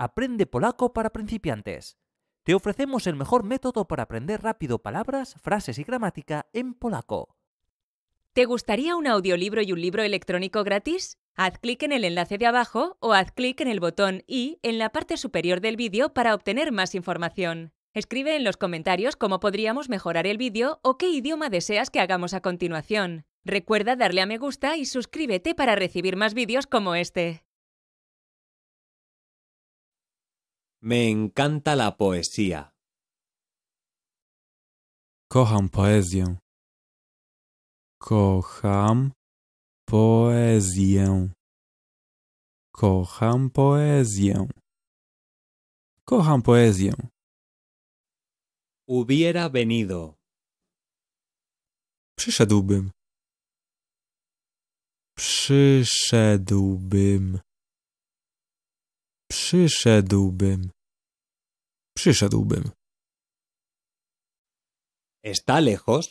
Aprende polaco para principiantes. Te ofrecemos el mejor método para aprender rápido palabras, frases y gramática en polaco. ¿Te gustaría un audiolibro y un libro electrónico gratis? Haz clic en el enlace de abajo o haz clic en el botón i en la parte superior del vídeo para obtener más información. Escribe en los comentarios cómo podríamos mejorar el vídeo o qué idioma deseas que hagamos a continuación. Recuerda darle a me gusta y suscríbete para recibir más vídeos como este. Me encanta la poesía. Kocham poezję. Kocham poezję. Kocham poezję. Kocham poezję. Hubiera venido. Przyszedłbym. Przyszedłbym. Przyszedłbym. Przyszedłbym. Está lejos?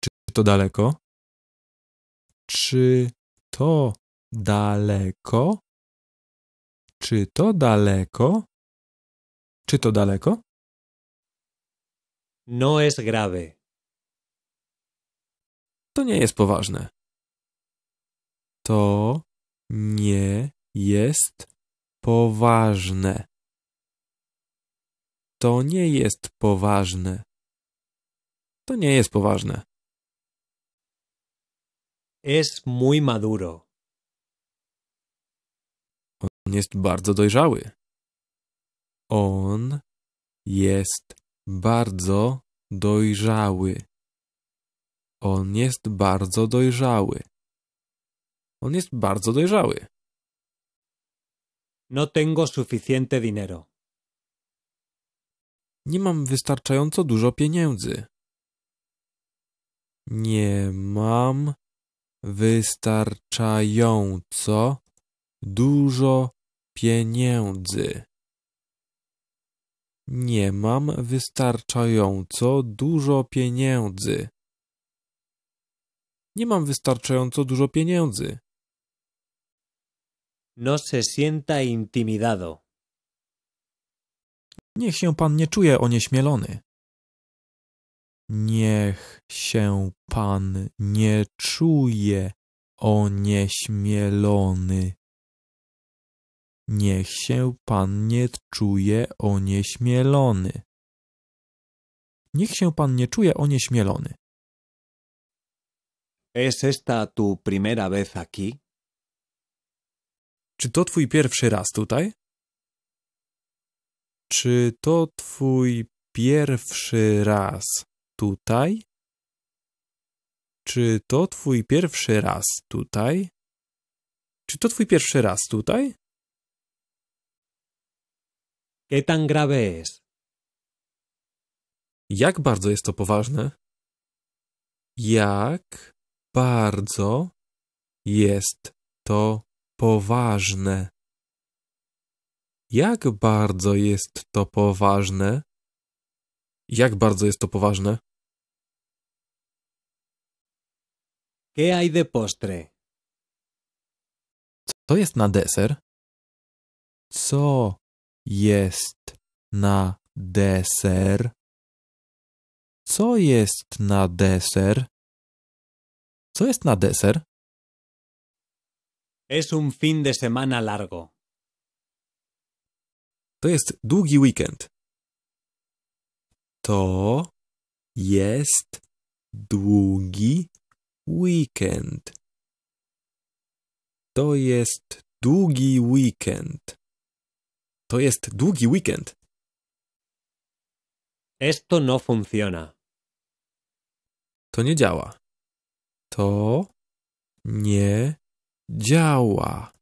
Czy to daleko? Czy to daleko? Czy to daleko? Czy to daleko? No es grave. To nie jest poważne. To nie jest poważne. To nie jest poważne. To nie jest poważne. Es muy maduro. On jest bardzo dojrzały. On jest bardzo dojrzały. On jest bardzo dojrzały. On jest bardzo dojrzały. No tengo suficiente dinero. Nie mam wystarczająco dużo pieniędzy. Nie mam wystarczająco dużo pieniędzy. Nie mam wystarczająco dużo pieniędzy. Nie mam wystarczająco dużo pieniędzy no se sienta intimidado. Niech się pan nie czuje onieśmielony. Niech się pan nie czuje onieśmielony. Niech się pan nie czuje onieśmielony. Niech się pan nie czuje onieśmielony. ¿Es esta tu primera vez aquí? Czy to twój pierwszy raz tutaj? Czy to twój pierwszy raz tutaj? Czy to twój pierwszy raz tutaj? Czy to twój pierwszy raz tutaj? ¿Qué tan grave es? Jak bardzo jest to poważne? Jak bardzo jest to poważne. Jak bardzo jest to poważne? Jak bardzo jest to poważne? ¿Qué hay de postre? Co jest na deser? Co jest na deser? Co jest na deser? Co jest na deser? Es un fin de semana largo. To jest długi weekend. To jest długi weekend. To jest długi weekend. To jest długi weekend. Esto no funciona. To nie działa. To nie działa.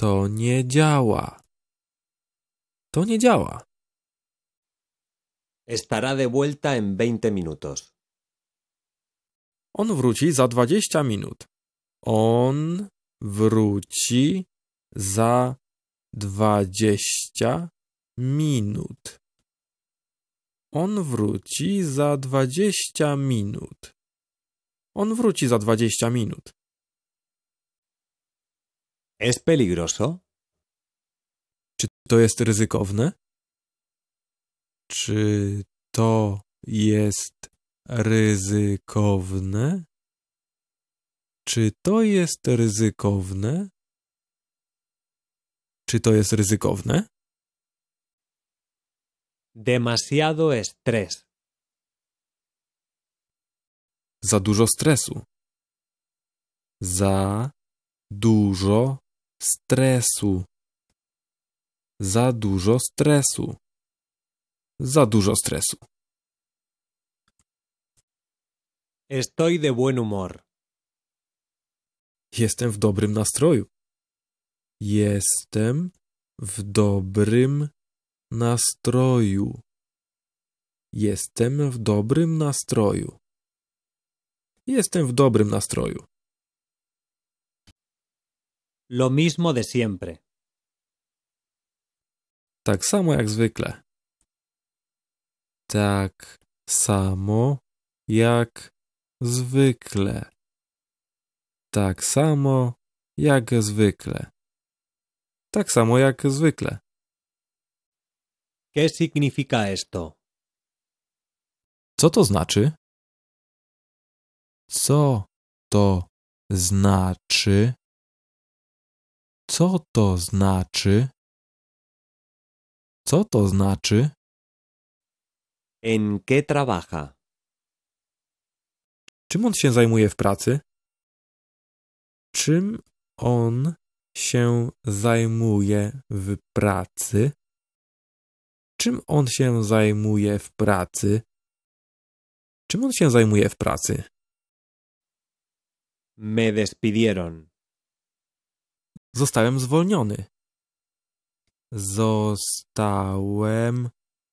To nie działa. To nie działa. Estará de vuelta en 20 minutos. On wróci za 20 minut. On wróci za 20 minut. On wróci za 20 minut. On wróci za 20 minut. ¿Es peligroso? Czy to jest ryzykowne? Czy to jest ryzykowne? Czy to jest ryzykowne? Czy to jest ryzykowne? Demasiado estrés. Za dużo stresu. Za dużo stresu. Za dużo stresu. Za dużo stresu. Estoy de buen humor. Jestem w dobrym nastroju. Jestem w dobrym nastroju. Jestem w dobrym nastroju. Jestem w dobrym nastroju. Lo mismo de siempre. Tak samo jak zwykle. Tak samo jak zwykle. Tak samo jak zwykle. Tak samo jak zwykle. ¿Qué significa esto? Co to znaczy? Co to znaczy? Co to znaczy? Co to znaczy? ¿En qué trabaja? Czym on się zajmuje w pracy? Czym on się zajmuje w pracy? Czym on się zajmuje w pracy? Czym on się zajmuje w pracy? Me despidieron. Zostałem zwolniony. Zostałem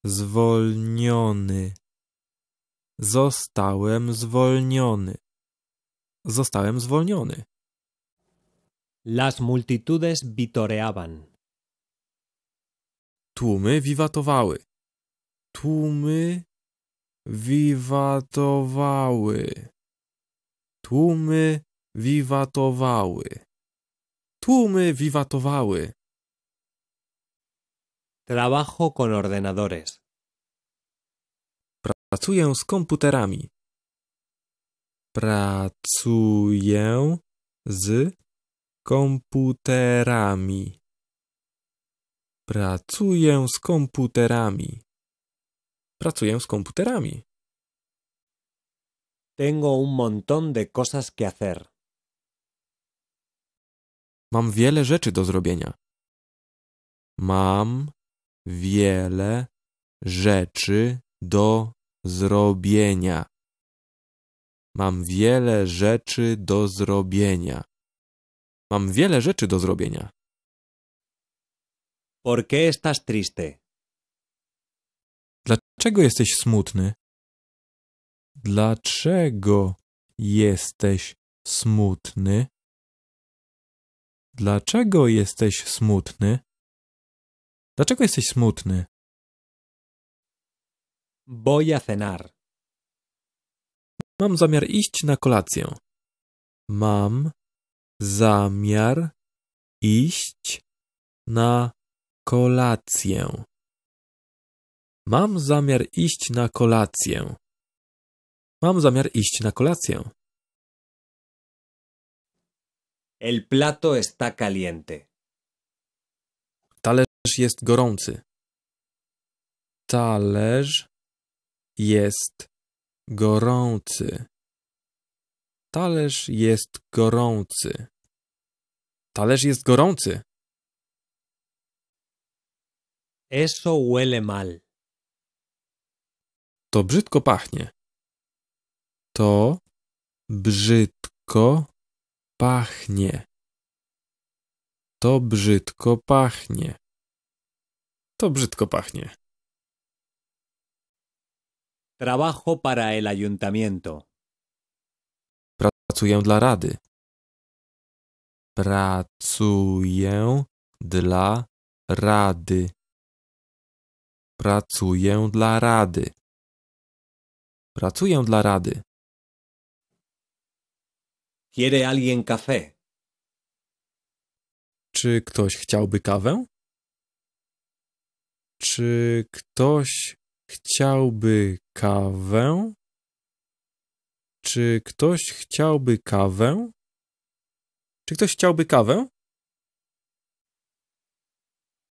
zwolniony. Zostałem zwolniony. Zostałem zwolniony. Las multitudes vitoreaban. Tłumy wiwatowały. Tłumy wiwatowały. Tłumy wiwatowały. Tłumy wiwatowały. Trabajo con ordenadores. Pracuję z komputerami. Pracuję z komputerami. Pracuję z komputerami. Pracuję z komputerami. Tengo un montón de cosas que hacer. Mam wiele rzeczy do zrobienia. Mam wiele rzeczy do zrobienia. Mam wiele rzeczy do zrobienia. Mam wiele rzeczy do zrobienia. ¿Por qué estás triste? Dlaczego jesteś smutny? Dlaczego jesteś smutny? Dlaczego jesteś smutny? Dlaczego jesteś smutny? Voy a cenar. Mam zamiar iść na kolację. Mam zamiar iść na kolację. Mam zamiar iść na kolację. Mam zamiar iść na kolację. El plato está caliente. Talerz jest gorący. Talerz jest gorący. Talerz jest gorący. Talerz jest gorący. Eso huele mal. To brzydko pachnie. To brzydko pachnie. To brzydko pachnie. To brzydko pachnie. Trabajo para el ayuntamiento. Pracuję dla rady. Pracuję dla rady. Pracuję dla rady. Pracuję dla rady. ¿Quiere alguien café? Czy ktoś chciałby kawę? Czy ktoś chciałby kawę? Czy ktoś chciałby kawę? Czy ktoś chciałby kawę?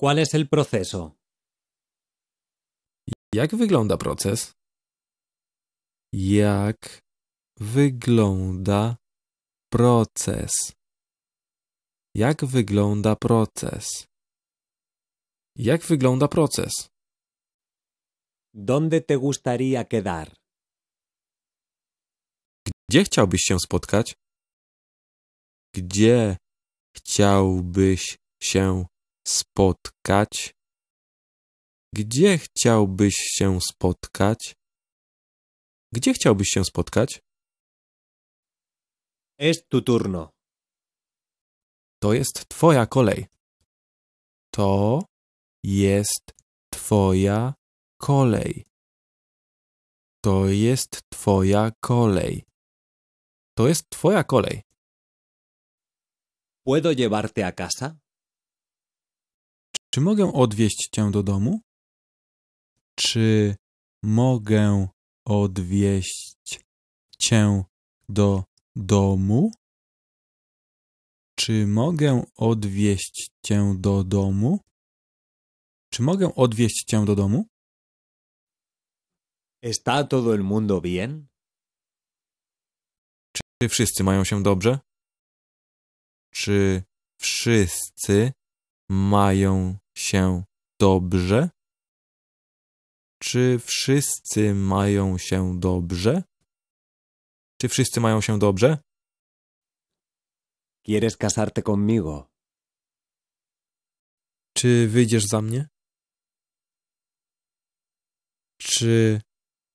¿Cuál es el proceso? Jak wygląda proces? Jak wygląda Proces. Jak wygląda proces? Jak wygląda proces? Donde te gustaría quedar? Gdzie chciałbyś się spotkać? Gdzie chciałbyś się spotkać? Gdzie chciałbyś się spotkać? Gdzie chciałbyś się spotkać? Es tu turno. To jest twoja kolej. To jest twoja kolej. To jest twoja kolej. To jest twoja kolej. ¿Puedo llevarte a casa? Czy mogę odwieźć cię do domu? Czy mogę odwieźć cię do domu? Czy mogę odwieźć cię do domu? Czy mogę odwieźć cię do domu? ¿Está todo el mundo bien? Czy wszyscy mają się dobrze? Czy wszyscy mają się dobrze? Czy wszyscy mają się dobrze? Czy wszyscy mają się dobrze? ¿Quieres casarte conmigo? Czy wyjdziesz za mnie? Czy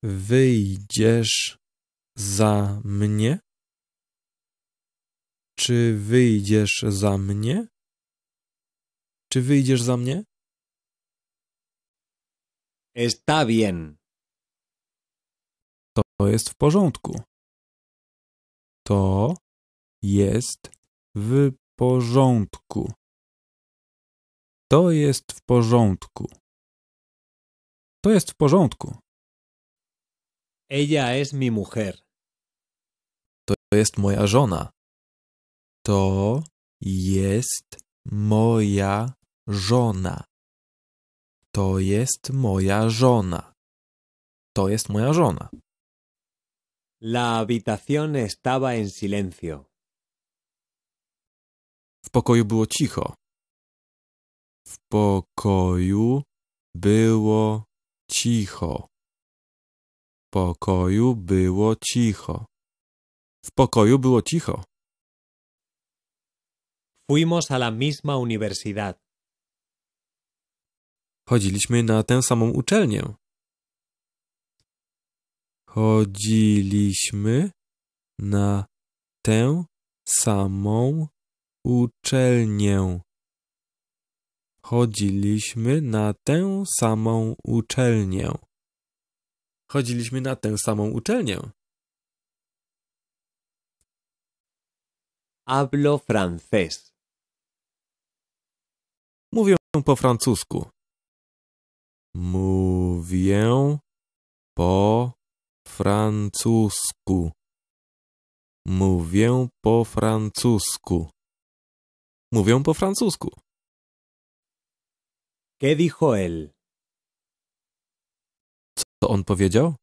wyjdziesz za mnie? Czy wyjdziesz za mnie? Czy wyjdziesz za mnie? Está bien. To jest w porządku. To jest w porządku. To jest w porządku. To jest w porządku. Ella es mi mujer. To jest moja żona. To jest moja żona. To jest moja żona. To jest moja żona. La habitación estaba en silencio. W pokoju było cicho. W pokoju było cicho. W pokoju było cicho. W pokoju było cicho. Fuimos a la misma universidad. Chodziliśmy na tę samą uczelnię chodziliśmy na tę samą uczelnię. Chodziliśmy na tę samą uczelnię. Chodziliśmy na tę samą uczelnię. Hablo francés. Mówię po francusku. Mówię po francusku. Mówię po francusku. Mówię po francusku. ¿Qué dijo él? Co on powiedział?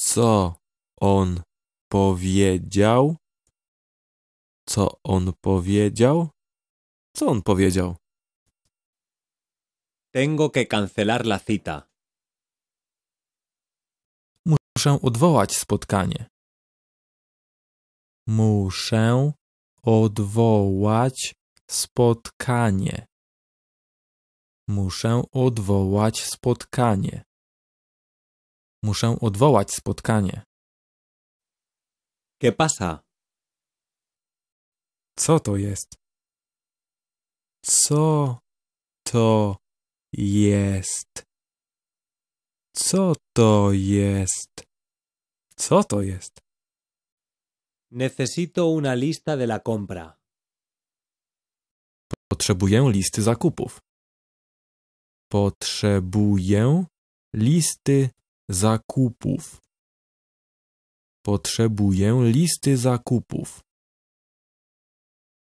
Co on powiedział? Co on powiedział? Co on powiedział? Tengo que cancelar la cita. Muszę odwołać spotkanie. Muszę odwołać spotkanie. Muszę odwołać spotkanie. Muszę odwołać spotkanie. ¿Qué pasa? Co to jest? Co to jest? Co to jest? Co to jest? Necesito una lista de la compra. Potrzebuję listy zakupów. Potrzebuję listy zakupów. Potrzebuję listy zakupów.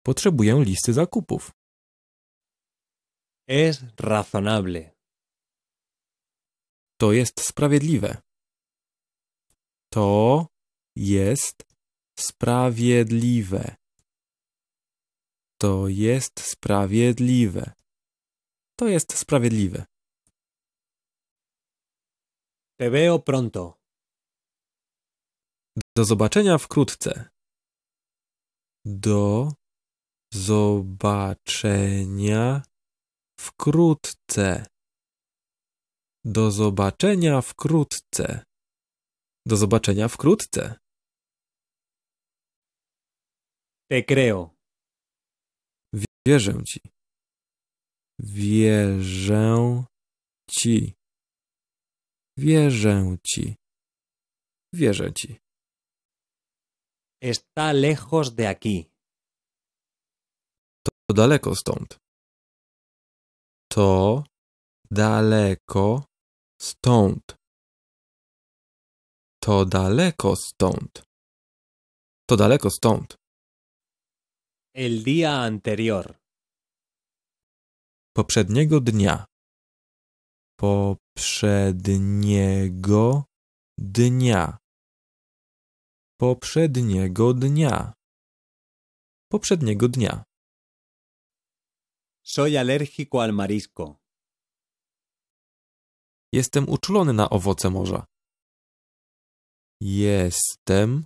Potrzebuję listy zakupów. Es razonable. To jest sprawiedliwe. To jest sprawiedliwe. To jest sprawiedliwe. To jest sprawiedliwe. Te veo pronto. Do zobaczenia wkrótce. Do zobaczenia wkrótce. Do zobaczenia wkrótce. Do zobaczenia wkrótce. Te creo. Wierzę ci. Wierzę ci. Wierzę ci. Wierzę ci. Está lejos de aquí. To daleko stąd. To daleko stąd. To daleko stąd. To daleko stąd. El día anterior. Poprzedniego dnia. Poprzedniego dnia. Poprzedniego dnia. Poprzedniego dnia. Soy alérgico al marisco. Jestem uczulony na owoce morza. Jestem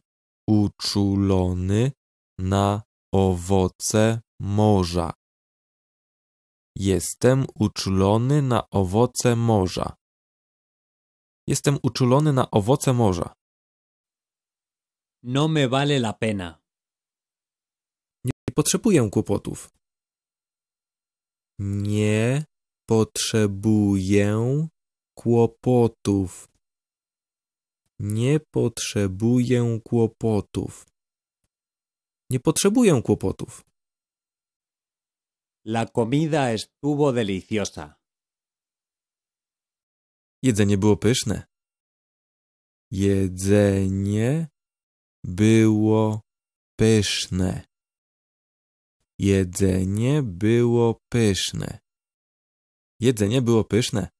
uczulony na owoce morza. Jestem uczulony na owoce morza. Jestem uczulony na owoce morza. No me vale la pena. Nie potrzebuję kłopotów. Nie potrzebuję kłopotów. Nie potrzebuję kłopotów. Nie potrzebuję kłopotów. La comida estuvo deliciosa. Jedzenie było pyszne. Jedzenie było pyszne. Jedzenie było pyszne. Jedzenie było pyszne.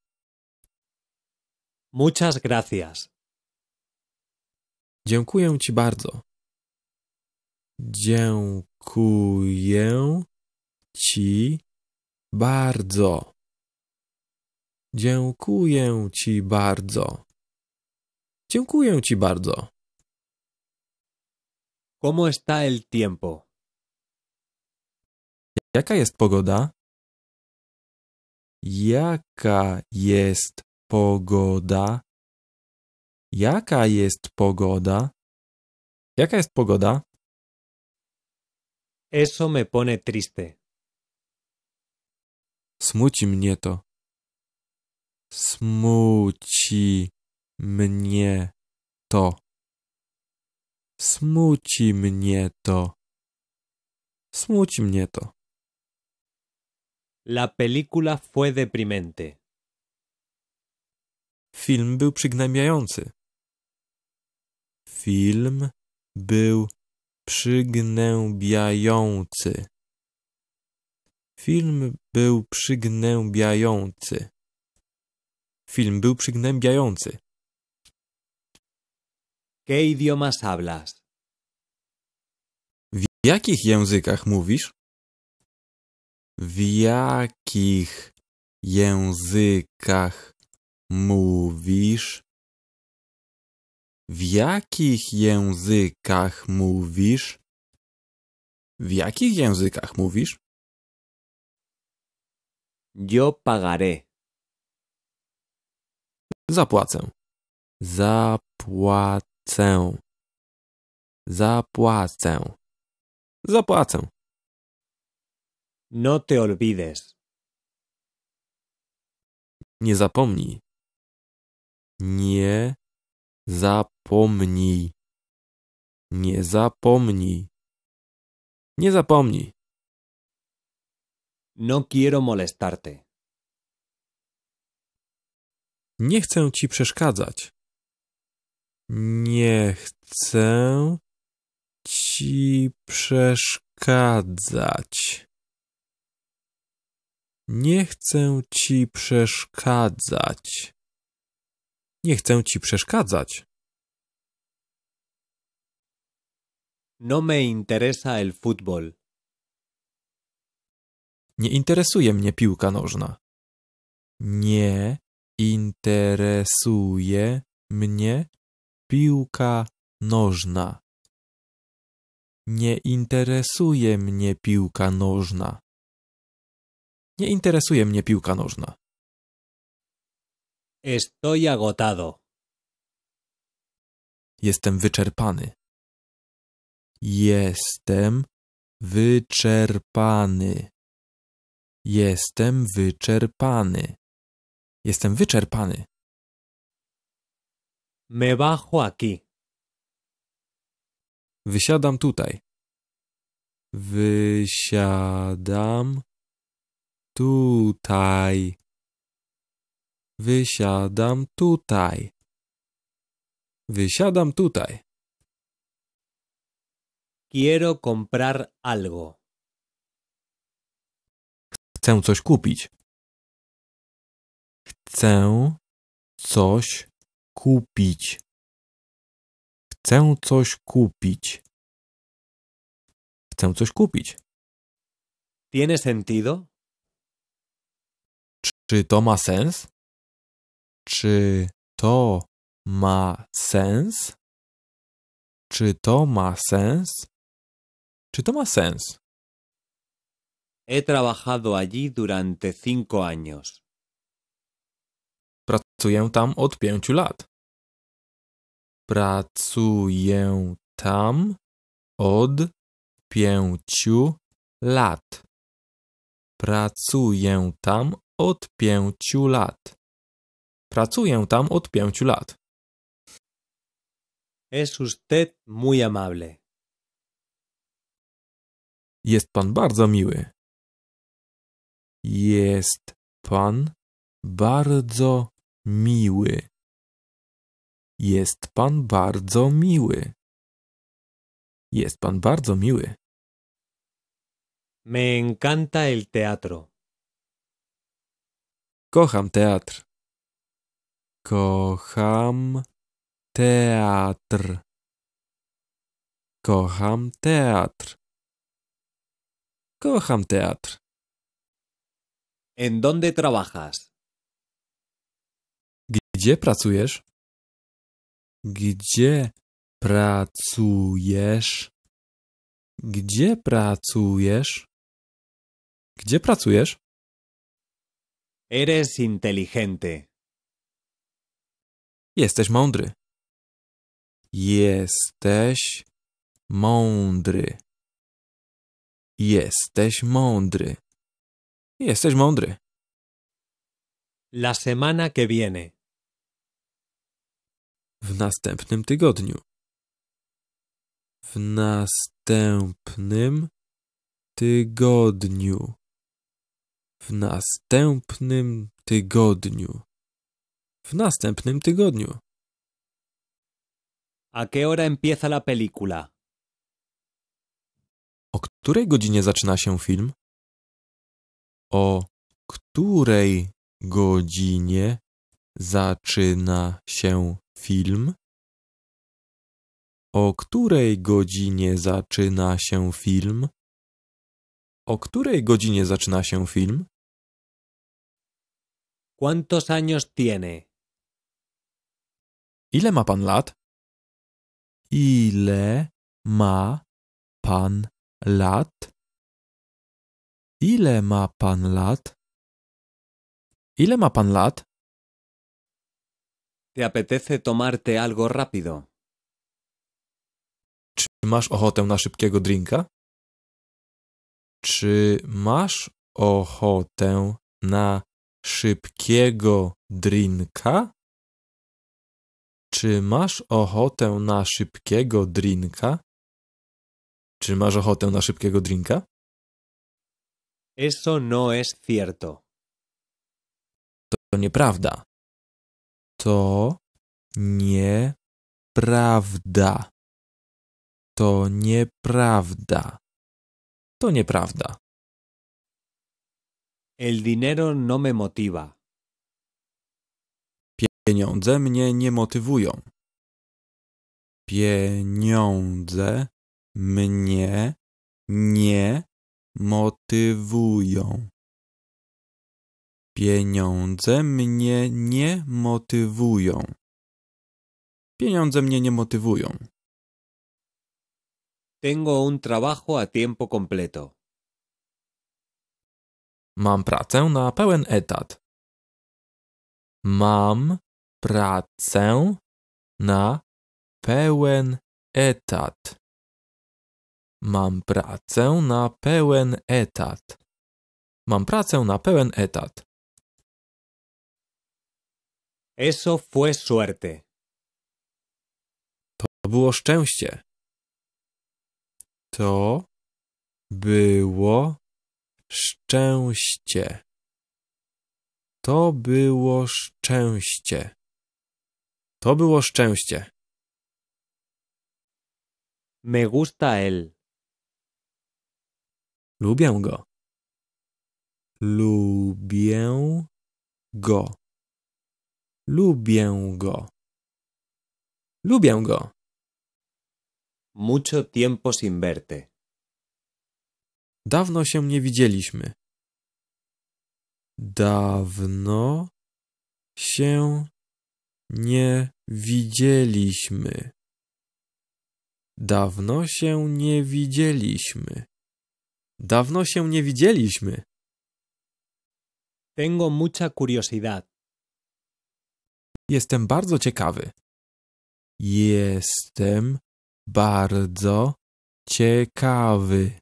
Muchas gracias. Dziękuję ci bardzo. Dziękuję ci bardzo. Dziękuję ci bardzo. Dziękuję ci bardzo. ¿Cómo está el tiempo? Jaka jest pogoda? Jaka jest pogoda? Jaka jest pogoda? Jaka jest pogoda? Eso me pone triste. Smuci mnie to. Smuci mnie to. Smuci mnie to. Smuci mnie to. La película fue deprimente. Film był przygnębiający. Film był przygnębiający. Film był przygnębiający. Film był przygnębiający. ¿Qué idiomas hablas? W jakich językach mówisz? W jakich językach mówisz? W jakich językach mówisz? W jakich językach mówisz? Yo pagaré. Zapłacę. Zapłacę. Zapłacę. Zapłacę. No te olvides. Nie zapomnij. Nie zapomnij. Nie zapomnij. Nie zapomnij. No quiero molestarte. Nie chcę ci przeszkadzać. Nie chcę ci przeszkadzać. Nie chcę ci przeszkadzać. Nie chcę ci przeszkadzać. No me interesa el fútbol. Nie interesuje mnie piłka nożna. Nie interesuje mnie piłka nożna. Nie interesuje mnie piłka nożna. Nie interesuje mnie piłka nożna. Estoy agotado. Jestem wyczerpany. Jestem wyczerpany. Jestem wyczerpany. Jestem wyczerpany. Me bajo aquí. Wysiadam tutaj. Wysiadam tutaj. Wysiadam tutaj. Wysiadam tutaj. Quiero comprar algo. Chcę coś kupić. Chcę coś kupić. Chcę coś kupić. Chcę coś kupić. Tiene sentido? Czy to ma sens? Czy to ma sens? Czy to ma sens? Czy to ma sens? He trabajado allí durante cinco años. Pracuję tam od pięciu lat. Pracuję tam od pięciu lat. Pracuję tam od pięciu lat. Pracuję tam od pięciu lat. Es usted muy amable. Jest pan bardzo miły. Jest pan bardzo miły. Jest pan bardzo miły. Jest pan bardzo miły. Me encanta el teatro. Kocham teatr. Kocham teatr. Kocham teatr. Kocham teatr. ¿En dónde trabajas? Gdzie pracujesz? Gdzie pracujesz? Gdzie pracujesz? Gdzie pracujesz? Eres inteligente. Jesteś mądry. Jesteś mądry. Jesteś mądry. Jesteś mądry. La semana que viene. W następnym tygodniu. W następnym tygodniu. W następnym tygodniu w następnym tygodniu. A qué hora empieza la película? O której godzinie zaczyna się film? O której godzinie zaczyna się film? O której godzinie zaczyna się film? O której godzinie zaczyna się film? ¿Cuántos años tiene? Ile ma pan lat? Ile ma pan lat? Ile ma pan lat? Ile ma pan lat? ¿Te apetece tomarte algo rápido? Czy masz ochotę na szybkiego drinka? Czy masz ochotę na szybkiego drinka? Czy masz ochotę na szybkiego drinka? Czy masz ochotę na szybkiego drinka? Eso no es cierto. To nieprawda. To nieprawda. To nieprawda. To nieprawda. El dinero no me motiva. Pieniądze mnie nie motywują. Pieniądze mnie nie motywują. Pieniądze mnie nie motywują. Pieniądze mnie nie motywują. Tengo un trabajo a tiempo completo. Mam pracę na pełen etat. Mam pracę na pełen etat. Mam pracę na pełen etat. Mam pracę na pełen etat. Eso fue suerte. To było szczęście. To było szczęście. To było szczęście. To było szczęście. Me gusta él. Lubię go. Lubię go. Lubię go. Lubię go. Mucho tiempo sin verte. Dawno się nie widzieliśmy. Dawno się nie widzieliśmy. Dawno się nie widzieliśmy. Dawno się nie widzieliśmy. Tengo mucha curiosidad. Jestem bardzo ciekawy. Jestem bardzo ciekawy.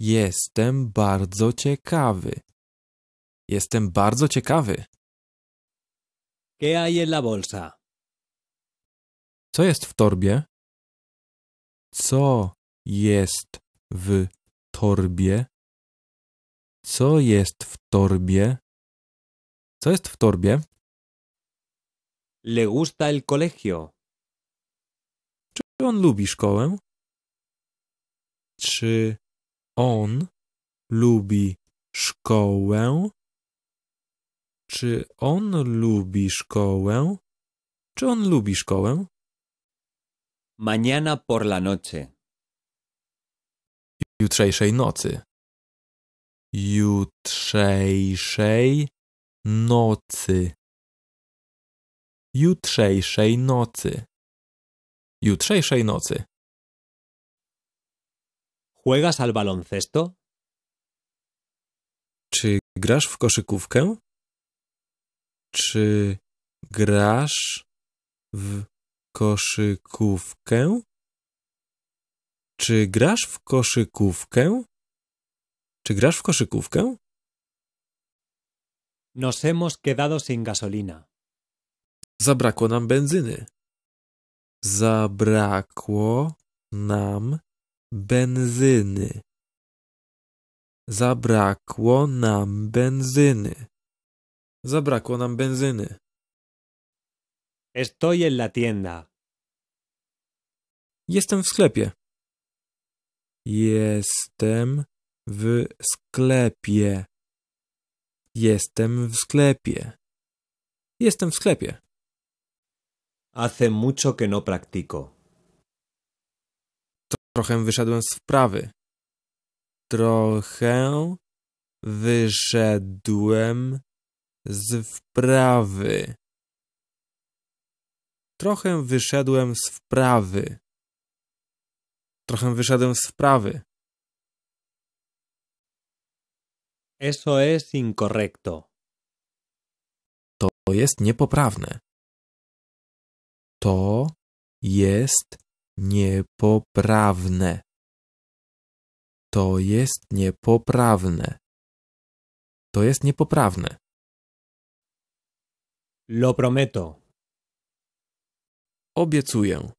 Jestem bardzo ciekawy. Jestem bardzo ciekawy. ¿Qué hay en la bolsa? Co jest w torbie? Co jest w torbie? Co jest w torbie? Co jest w torbie? Le gusta el colegio. Czy on lubi szkołę? Czy on lubi szkołę? Czy on lubi szkołę? Czy on lubi szkołę? Mañana por la noche. Jutrzejszej nocy. Jutrzejszej nocy. Jutrzejszej nocy. Jutrzejszej nocy. ¿Juegas al baloncesto? Czy grasz w koszykówkę? Czy grasz w koszykówkę? Czy grasz w koszykówkę? Czy grasz w koszykówkę? Nos hemos quedado sin gasolina. Zabrakło nam benzyny. Zabrakło nam benzyny. Zabrakło nam benzyny. Zabrakło nam benzyny. Estoy en la tienda. Jestem w sklepie. Jestem w sklepie. Jestem w sklepie. Jestem w sklepie. Hace mucho que no practico. Trochę wyszedłem z wprawy. Trochę wyszedłem z wprawy. Trochę wyszedłem z wprawy. Trochę wyszedłem z wprawy. Eso es incorrecto. To jest niepoprawne. To jest niepoprawne. To jest niepoprawne. To jest niepoprawne. Lo prometo. Obiecuję.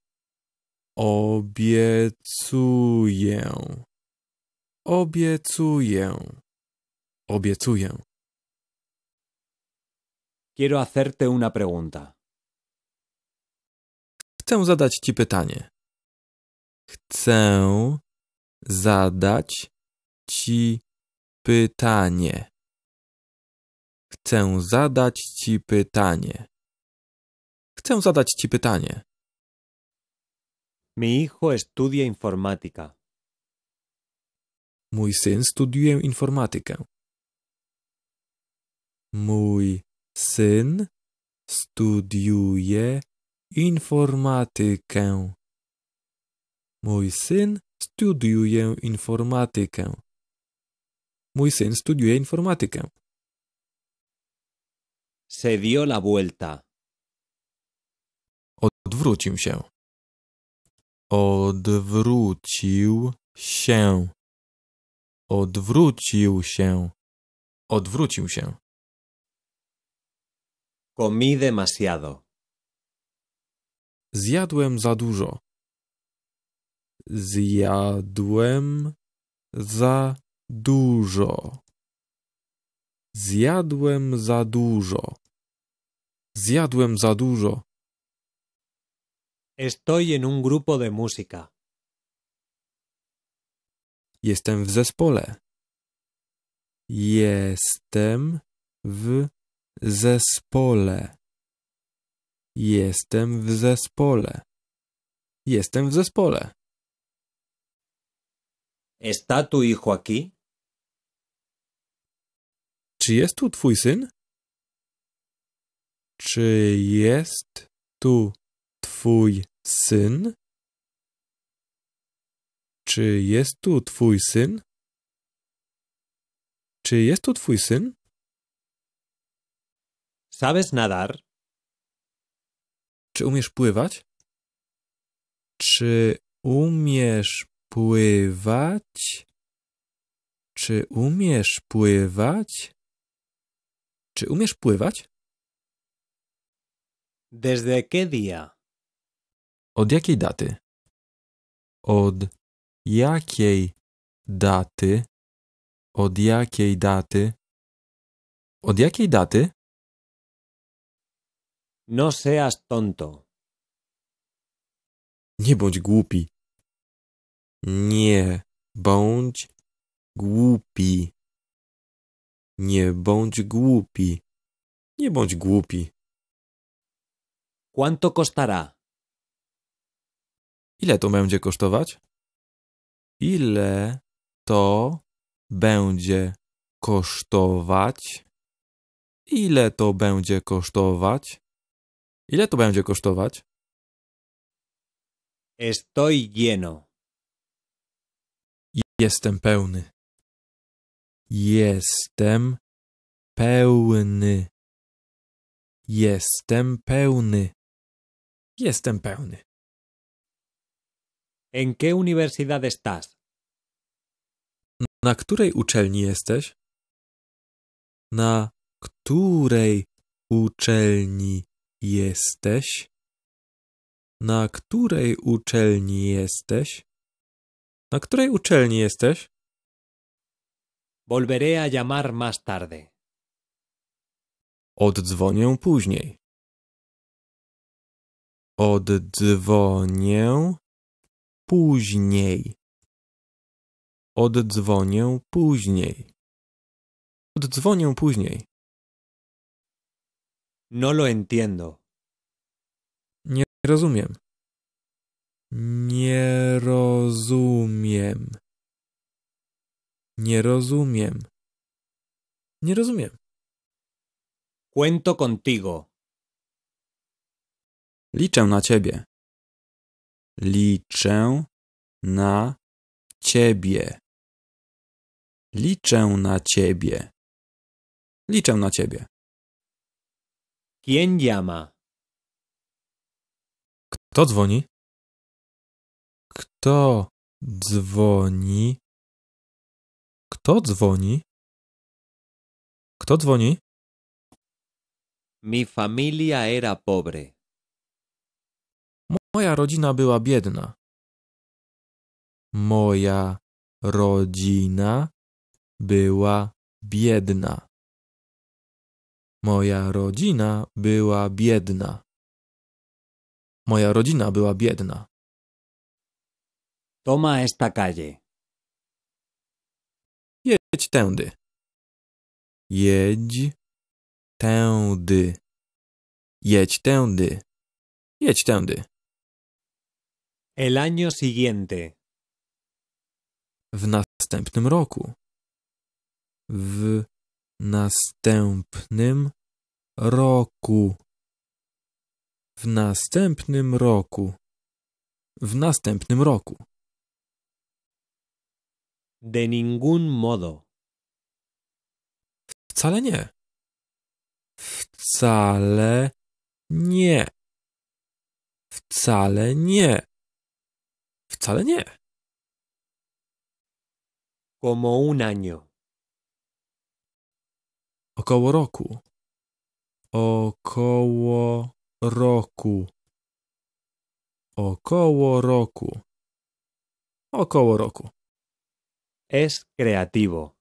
Obiecuję. Obiecuję. Obiecuję. Quiero hacerte una pregunta. Chcę zadać ci pytanie. Chcę zadać ci pytanie. Chcę zadać ci pytanie. Chcę zadać ci pytanie. Mi hijo estudia informatykę. Mój syn studiuje informatykę. Mój syn studiuje informatykę. Mój syn studiuje informatykę. Mój syn studiuje informatykę. Se dio la vuelta. Odwrócił się. Odwrócił się. Odwrócił się. Odwrócił się. Comí demasiado. Zjadłem za dużo. Zjadłem za dużo. Zjadłem za dużo. Zjadłem za dużo. Estoy en un grupo de música. Jestem w zespole. Jestem w zespole. Jestem w zespole. Jestem w zespole. ¿Está tu hijo aquí? Czy jest tu twój syn? Czy jest tu twój syn? Czy jest tu twój syn? Czy jest tu twój syn? ¿Sabes nadar? Czy umiesz pływać? Czy umiesz pływać? Czy umiesz pływać? Czy umiesz pływać? Desde qué día? Od jakiej daty? Od jakiej daty? Od jakiej daty? Od jakiej daty? No seas tonto. Nie bądź głupi. Nie bądź głupi. Nie bądź głupi. Nie bądź głupi. ¿Cuánto costará? Ile to będzie kosztować? Ile to będzie kosztować? Ile to będzie kosztować? Ile to będzie kosztować? Estoy lleno. Jestem pełny. Jestem pełny. Jestem pełny. Jestem pełny. ¿En qué universidad estás? Na której uczelni jesteś? Na której uczelni jesteś? Na której uczelni jesteś? Na której uczelni jesteś? Volveré a llamar más tarde. Oddzwonię później. Oddzwonię później. Oddzwonię później. Oddzwonię później. No lo entiendo. Nie rozumiem. Nie rozumiem. Nie rozumiem. Nie rozumiem. Cuento contigo. Liczę na ciebie. Liczę na ciebie. Liczę na ciebie. Liczę na ciebie. Kien llama? Kto dzwoni? Kto dzwoni? Kto dzwoni? Kto dzwoni? Mi familia era pobre. Moja rodzina była biedna. Moja rodzina była biedna. Moja rodzina była biedna. Moja rodzina była biedna. Toma esta calle. Jedź tędy. Jedź tędy. Jedź tędy. Jedź tędy. El año siguiente. W następnym roku. W następnym roku. W następnym roku. W następnym roku. De ningún modo. Wcale nie. Wcale nie. Wcale nie. Wcale nie. Como un año. Około roku. Około roku. Około roku. Około roku. Es creativo.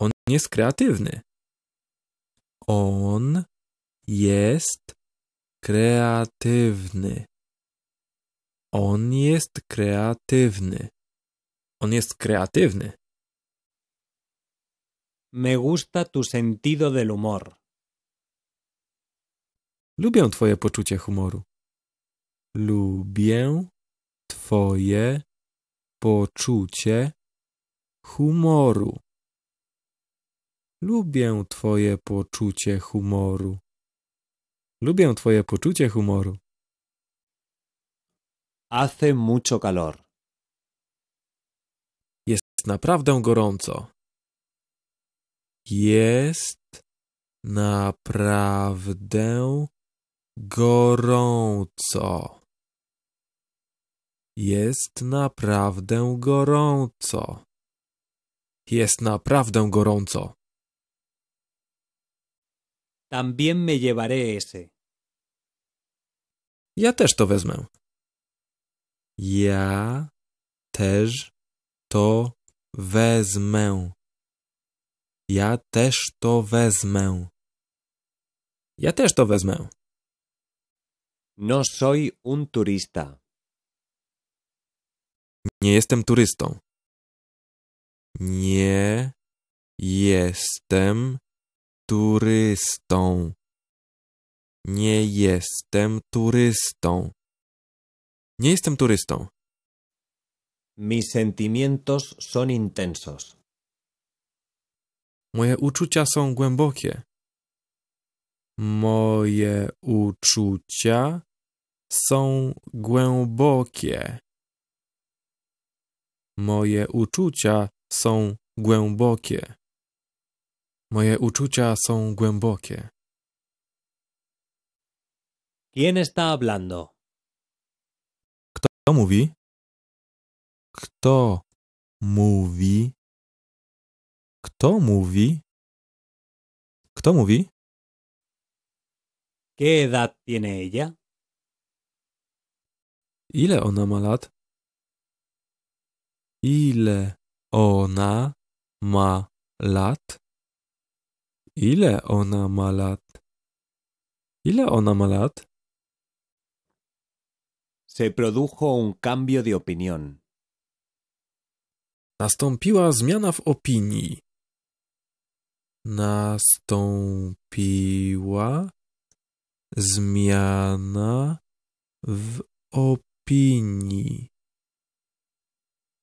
On jest kreatywny. On jest kreatywny. On jest kreatywny. On jest kreatywny. Me gusta tu sentido del humor. Lubię twoje poczucie humoru. Lubię twoje poczucie humoru. Lubię twoje poczucie humoru. Lubię twoje poczucie humoru. Hace mucho calor. Jest naprawdę gorąco. Jest naprawdę gorąco. Jest naprawdę gorąco. Jest naprawdę gorąco. También me llevaré ese. Ja też to wezmę. Ja też to wezmę. Ja też to wezmę. Ja też to wezmę. No soy un turista. Nie jestem turystą. Nie jestem turystą. Nie jestem turystą. Nie jestem turystą. Mis sentimientos son intensos. Moje uczucia są głębokie. Moje uczucia są głębokie. Moje uczucia są głębokie. Moje uczucia są głębokie. ¿Quién está hablando? Kto mówi? Kto mówi? Kto mówi? Kto mówi? ¿Qué edad tiene ella? Ile ona ma lat? Ile ona ma lat? Ile ona ma lat? Ile ona ma lat? se produjo un cambio de opinión. Nastąpiła zmiana w opinii. Nastąpiła zmiana w opinii.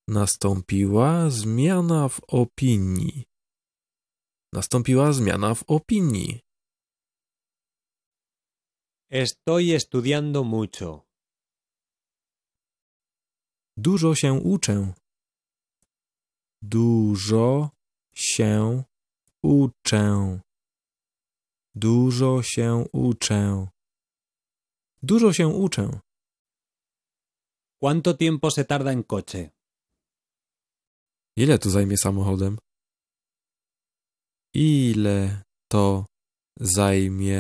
Nastąpiła zmiana w opinii. Nastąpiła zmiana w opinii. Estoy estudiando mucho. Dużo się uczę. Dużo się uczę. Dużo się uczę. Dużo się uczę. ¿Cuánto tiempo se tarda en coche? Ile to zajmie samochodem? Ile to zajmie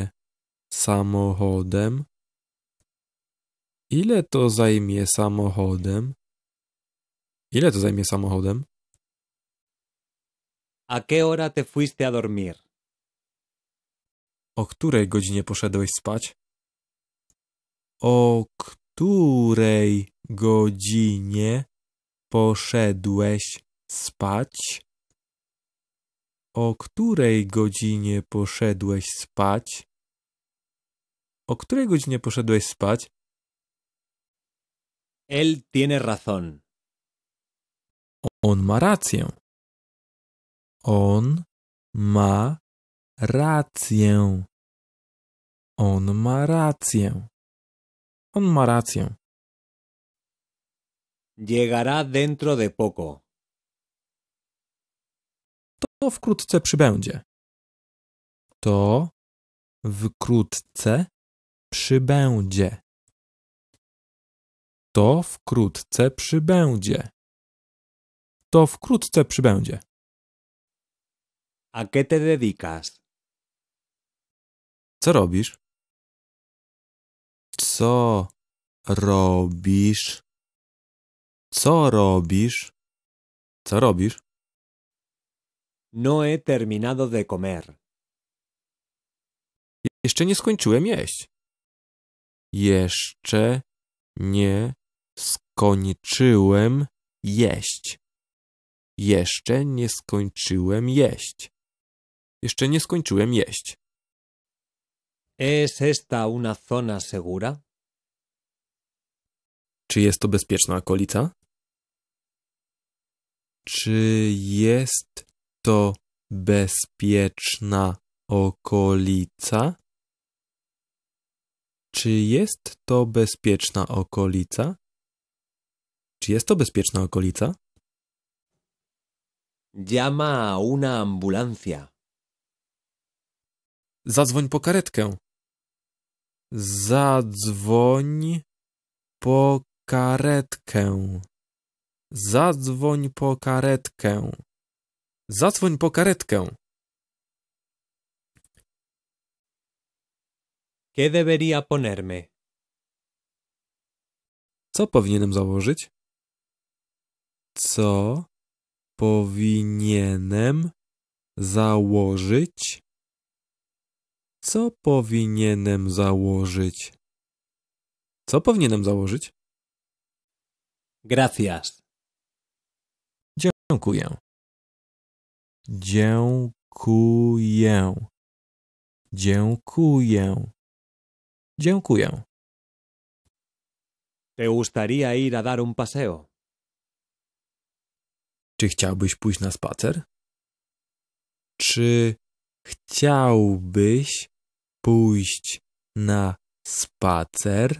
samochodem? Ile to zajmie samochodem? Ile to zajmie samochodem? ¿A qué hora te fuiste a dormir? O której godzinie poszedłeś spać? O której godzinie poszedłeś spać? O której godzinie poszedłeś spać? O której godzinie poszedłeś spać? El tiene razón. On ma rację. On ma rację. On ma rację. On ma rację. Llegará dentro de poco. To wkrótce przybędzie. To wkrótce przybędzie. To wkrótce przybędzie to wkrótce przybędzie. A qué te dedicas? Co robisz? Co robisz? Co robisz? Co robisz? No he terminado de comer. Jeszcze nie skończyłem jeść. Jeszcze nie skończyłem jeść. Jeszcze nie skończyłem jeść. Jeszcze nie skończyłem jeść. ¿Es esta una zona segura? Czy jest to bezpieczna okolica? Czy jest to bezpieczna okolica? Czy jest to bezpieczna okolica? Czy jest to bezpieczna okolica? Llama a una ambulancia. Zadzwoń po karetkę. Zadzwoń po karetkę. Zadzwoń po karetkę. Zadzwoń po karetkę. ¿Qué debería ponerme? Co powinienem założyć? Co powinienem założyć? Co powinienem założyć? Co powinienem założyć? Gracias. Dziękuję. Dziękuję. Dziękuję. Dziękuję. ¿Te gustaría ir a dar un paseo? Czy chciałbyś pójść na spacer? Czy chciałbyś pójść na spacer?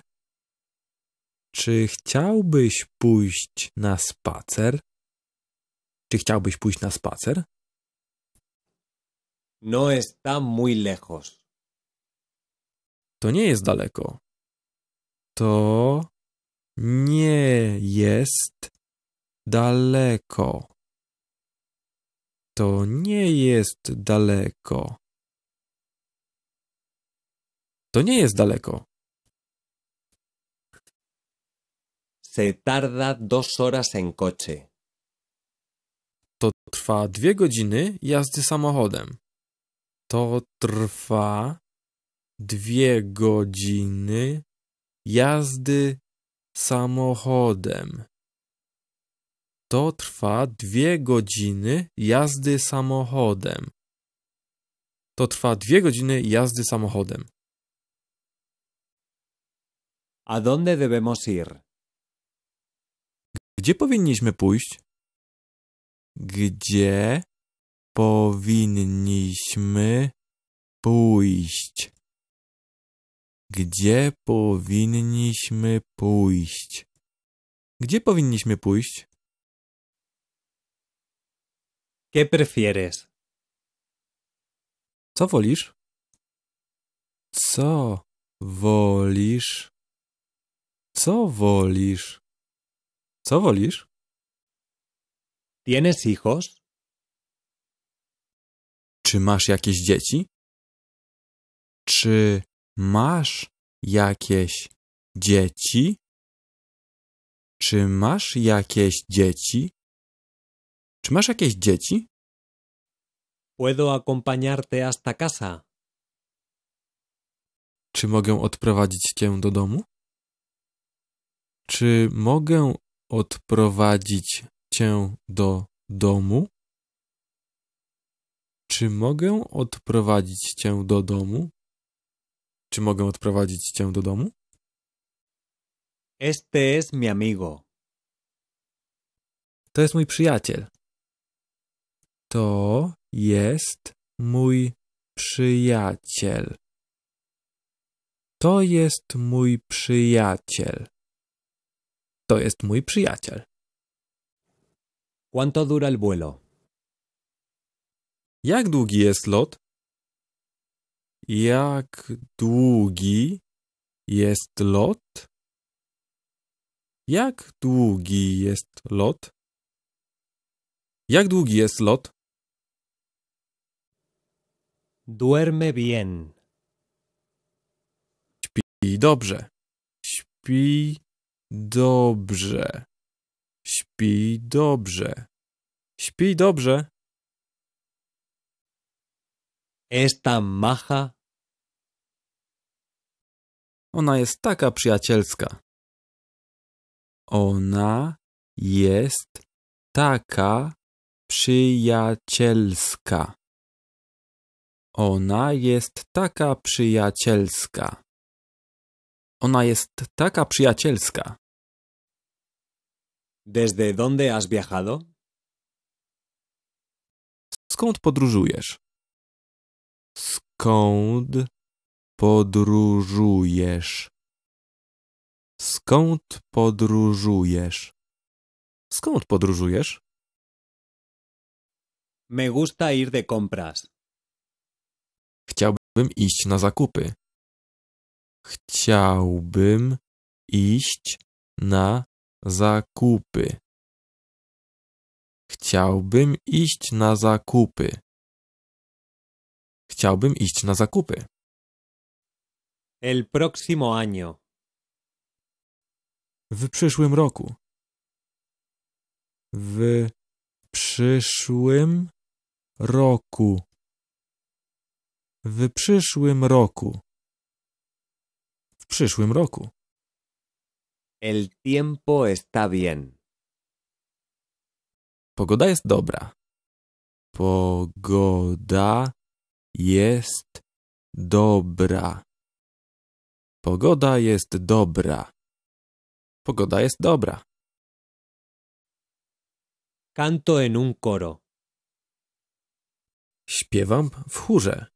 Czy chciałbyś pójść na spacer? Czy chciałbyś pójść na spacer? No está muy lejos. To nie jest daleko. To nie jest daleko. To nie jest daleko. To nie jest daleko. Se tarda dos horas en coche. To trwa dwie godziny jazdy samochodem. To trwa dwie godziny jazdy samochodem to trwa dwie godziny jazdy samochodem. To trwa dwie godziny jazdy samochodem. ¿A dónde debemos ir? Gdzie powinniśmy pójść? Gdzie powinniśmy pójść? Gdzie powinniśmy pójść? Gdzie powinniśmy pójść? ¿Qué prefieres? Co wolisz? Co wolisz? Co wolisz? Co wolisz? ¿Tienes hijos? Czy masz jakieś dzieci? Czy masz jakieś dzieci? Czy masz jakieś dzieci? Czy masz jakieś dzieci? Puedo acompañarte hasta casa. Czy mogę odprowadzić cię do domu? Czy mogę odprowadzić cię do domu? Czy mogę odprowadzić cię do domu? Czy mogę odprowadzić cię do domu? Este es mi amigo. To jest mój przyjaciel. To jest mój przyjaciel. To jest mój przyjaciel. To jest mój przyjaciel. ¿Cuánto dura el vuelo? Jak długi jest lot? Jak długi jest lot? Jak długi jest lot? Jak długi jest lot? Duerme bien. Śpi dobrze. Śpi dobrze. Śpi dobrze. Śpi dobrze. Esta maja. Ona jest taka przyjacielska. Ona jest taka przyjacielska. Ona jest taka przyjacielska. Ona jest taka przyjacielska. ¿Desde dónde has viajado? Skąd podróżujesz? Skąd podróżujesz? Skąd podróżujesz? Skąd podróżujesz? Me gusta ir de compras. Chciałbym iść na zakupy. Chciałbym iść na zakupy. Chciałbym iść na zakupy. Chciałbym iść na zakupy. El próximo año. W przyszłym roku. W przyszłym roku. W przyszłym roku. W przyszłym roku. El tiempo está bien. Pogoda jest dobra. Pogoda jest dobra. Pogoda jest dobra. Pogoda jest dobra. Canto en un coro. Śpiewam w chórze.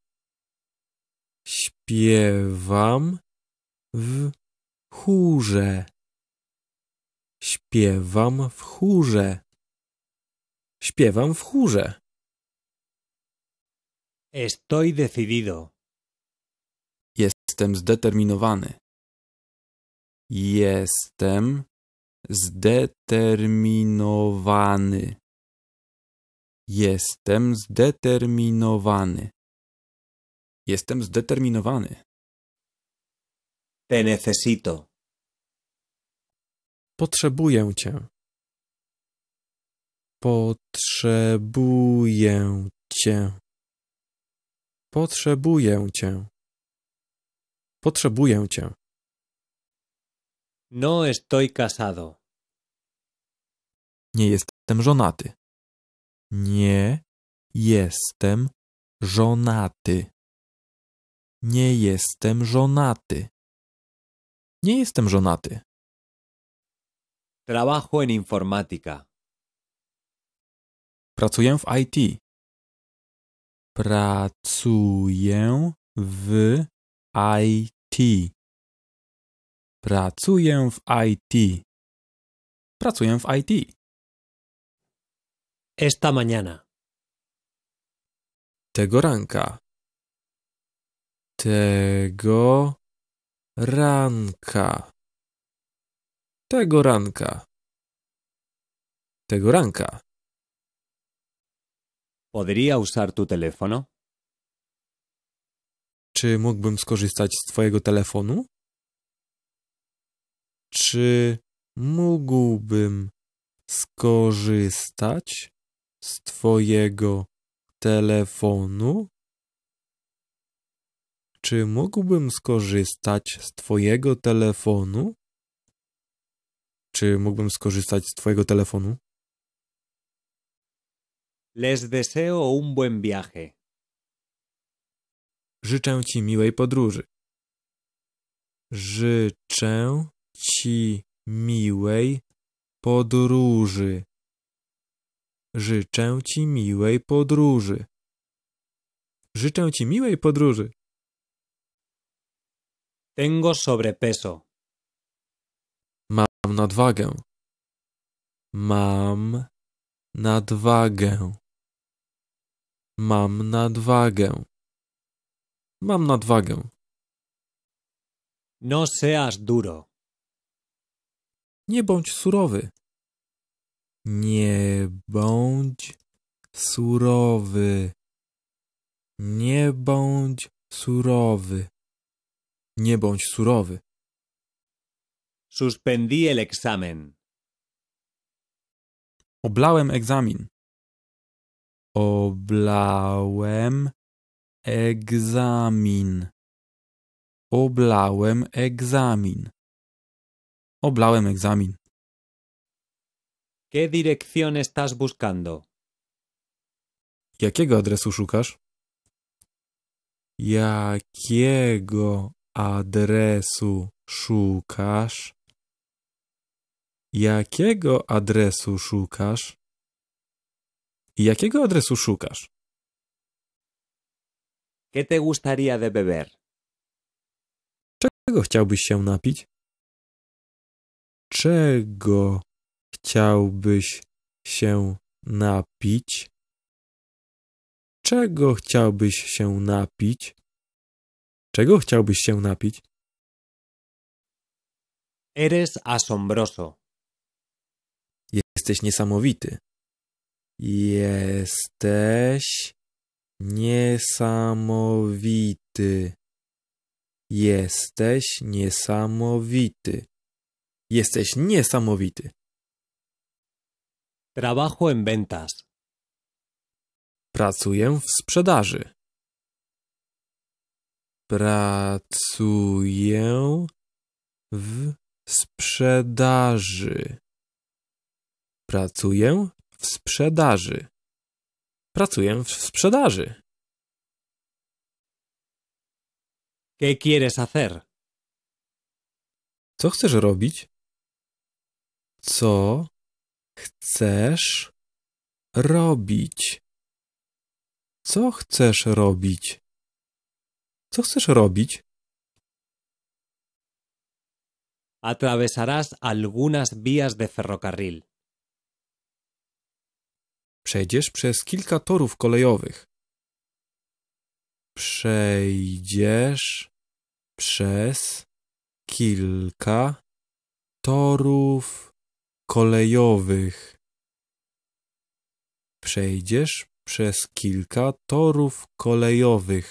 Śpiewam w chórze. Śpiewam w chórze. Śpiewam w chórze. Estoy decidido. Jestem zdeterminowany. Jestem zdeterminowany. Jestem zdeterminowany. Jestem zdeterminowany. Te necesito. Potrzebuję cię. Potrzebuję cię. Potrzebuję cię. Potrzebuję cię. No estoy casado. Nie jestem żonaty. Nie jestem żonaty. Nie jestem żonaty. Nie jestem żonaty. Trabajo en informática. Pracuję w IT. Pracuję w IT. Pracuję w IT. Pracuję w IT. Esta mañana. Tego ranka. Tego ranka. Tego ranka. Tego ranka. ¿Podría usar tu teléfono? Czy mógłbym skorzystać z Twojego telefonu? Czy mógłbym skorzystać z Twojego telefonu? czy mógłbym skorzystać z Twojego telefonu? Czy mógłbym skorzystać z Twojego telefonu? Les deseo un buen viaje. Życzę Ci miłej podróży. Życzę Ci miłej podróży. Życzę Ci miłej podróży. Życzę Ci miłej podróży. Tengo sobrepeso. Mam nadwagę. Mam nadwagę. Mam nadwagę. Mam nadwagę. No seas duro. Nie bądź surowy. Nie bądź surowy. Nie bądź surowy. Nie bądź surowy. Suspendí el examen. Oblałem egzamin. Oblałem egzamin. Oblałem egzamin. Oblałem egzamin. ¿Qué dirección estás buscando? Jakiego adresu szukasz? Jakiego adresu szukasz? Jakiego adresu szukasz? Jakiego adresu szukasz? ¿Qué te gustaría de beber? Czego chciałbyś się napić? Czego chciałbyś się napić? Czego chciałbyś się napić? Czego chciałbyś się napić? Eres asombroso. Jesteś niesamowity. Jesteś niesamowity. Jesteś niesamowity. Jesteś niesamowity. Trabajo en ventas. Pracuję w sprzedaży. Pracuję w sprzedaży. Pracuję w sprzedaży. Pracuję w sprzedaży. ¿Qué quieres hacer? Co chcesz robić? Co chcesz robić? Co chcesz robić? Co chcesz robić? Atravesarás algunas vías de ferrocarril. Przejdziesz przez kilka torów kolejowych. Przejdziesz przez kilka torów kolejowych. Przejdziesz przez kilka torów kolejowych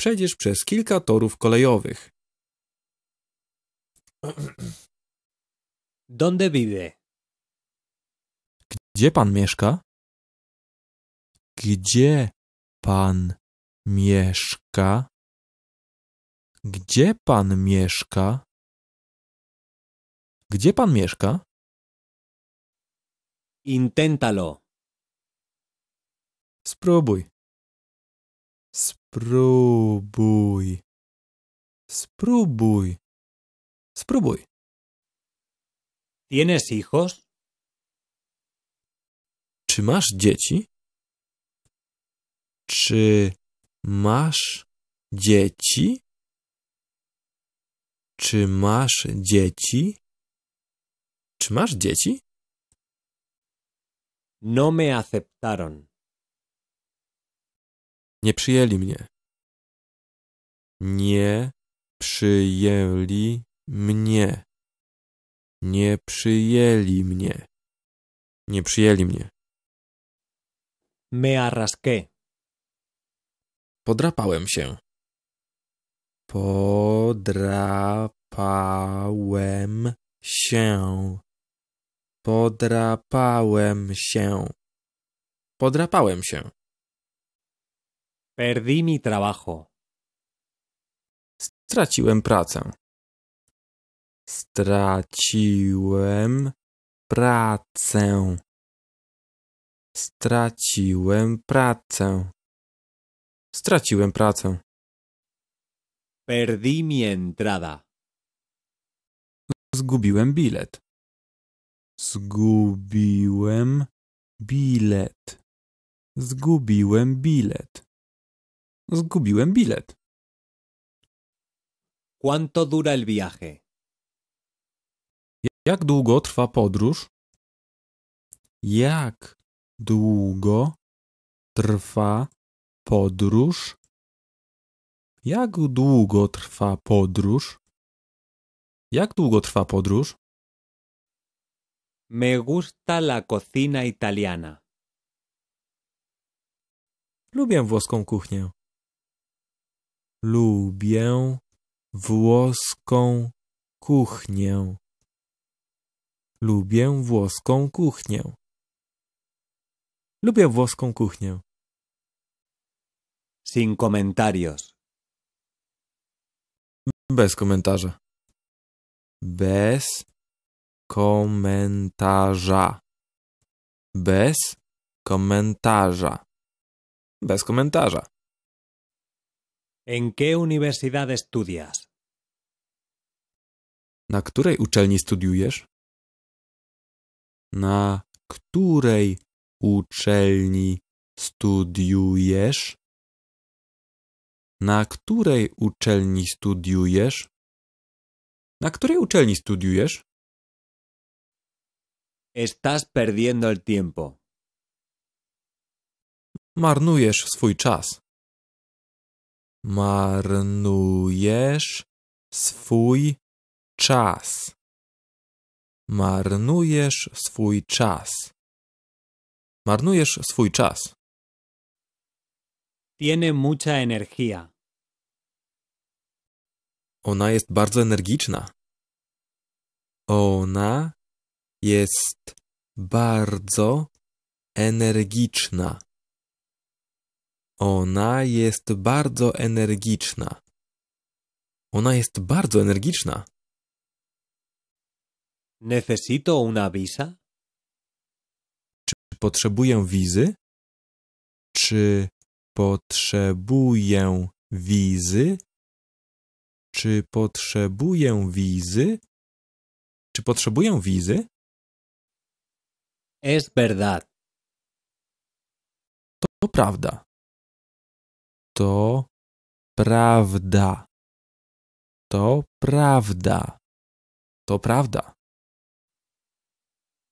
przejdziesz przez kilka torów kolejowych. Donde vive? Gdzie pan mieszka? Gdzie pan mieszka? Gdzie pan mieszka? Gdzie pan mieszka? Spróbuj. Spróbuj. Spróbuj. Spróbuj. ¿Tienes hijos? Czy masz dzieci? Czy masz dzieci? Czy masz dzieci? Czy masz dzieci? No me aceptaron. Nie przyjęli mnie. Nie przyjęli mnie. Nie przyjęli mnie. Nie przyjęli mnie. Me arrasqué. Podrapałem się. Podrapałem się. Podrapałem się. Podrapałem się. Perdí mi trabajo. Straciłem pracę. Straciłem pracę. Straciłem pracę. Straciłem pracę. Perdí mi entrada. Zgubiłem bilet. Zgubiłem bilet. Zgubiłem bilet. Zgubiłem bilet. ¿Cuánto dura el viaje? Jak długo trwa podróż? Jak długo trwa podróż? Jak długo trwa podróż? Jak długo trwa podróż? Me gusta la cocina italiana. Lubię włoską kuchnię. Lubię włoską kuchnię. Lubię włoską kuchnię. Lubię włoską kuchnię. Sin comentarios. Bez komentarza. Bez komentarza. Bez komentarza. Bez komentarza. ¿En qué universidad estudias? Na której uczelni studiujesz? Na której uczelni studiujesz? Na której uczelni studiujesz? Na której uczelni studiujesz? Estás perdiendo el tiempo. Marnujesz swój czas. Marnujesz swój czas. Marnujesz swój czas. Marnujesz swój czas. Tiene mucha energia. Ona jest bardzo energiczna. Ona jest bardzo energiczna. Ona jest bardzo energiczna. Ona jest bardzo energiczna. Necesito una visa? Czy potrzebuję wizy? Czy potrzebuję wizy? Czy potrzebuję wizy? Czy potrzebuję wizy? Es verdad. To, to prawda to prawda. To prawda. To prawda.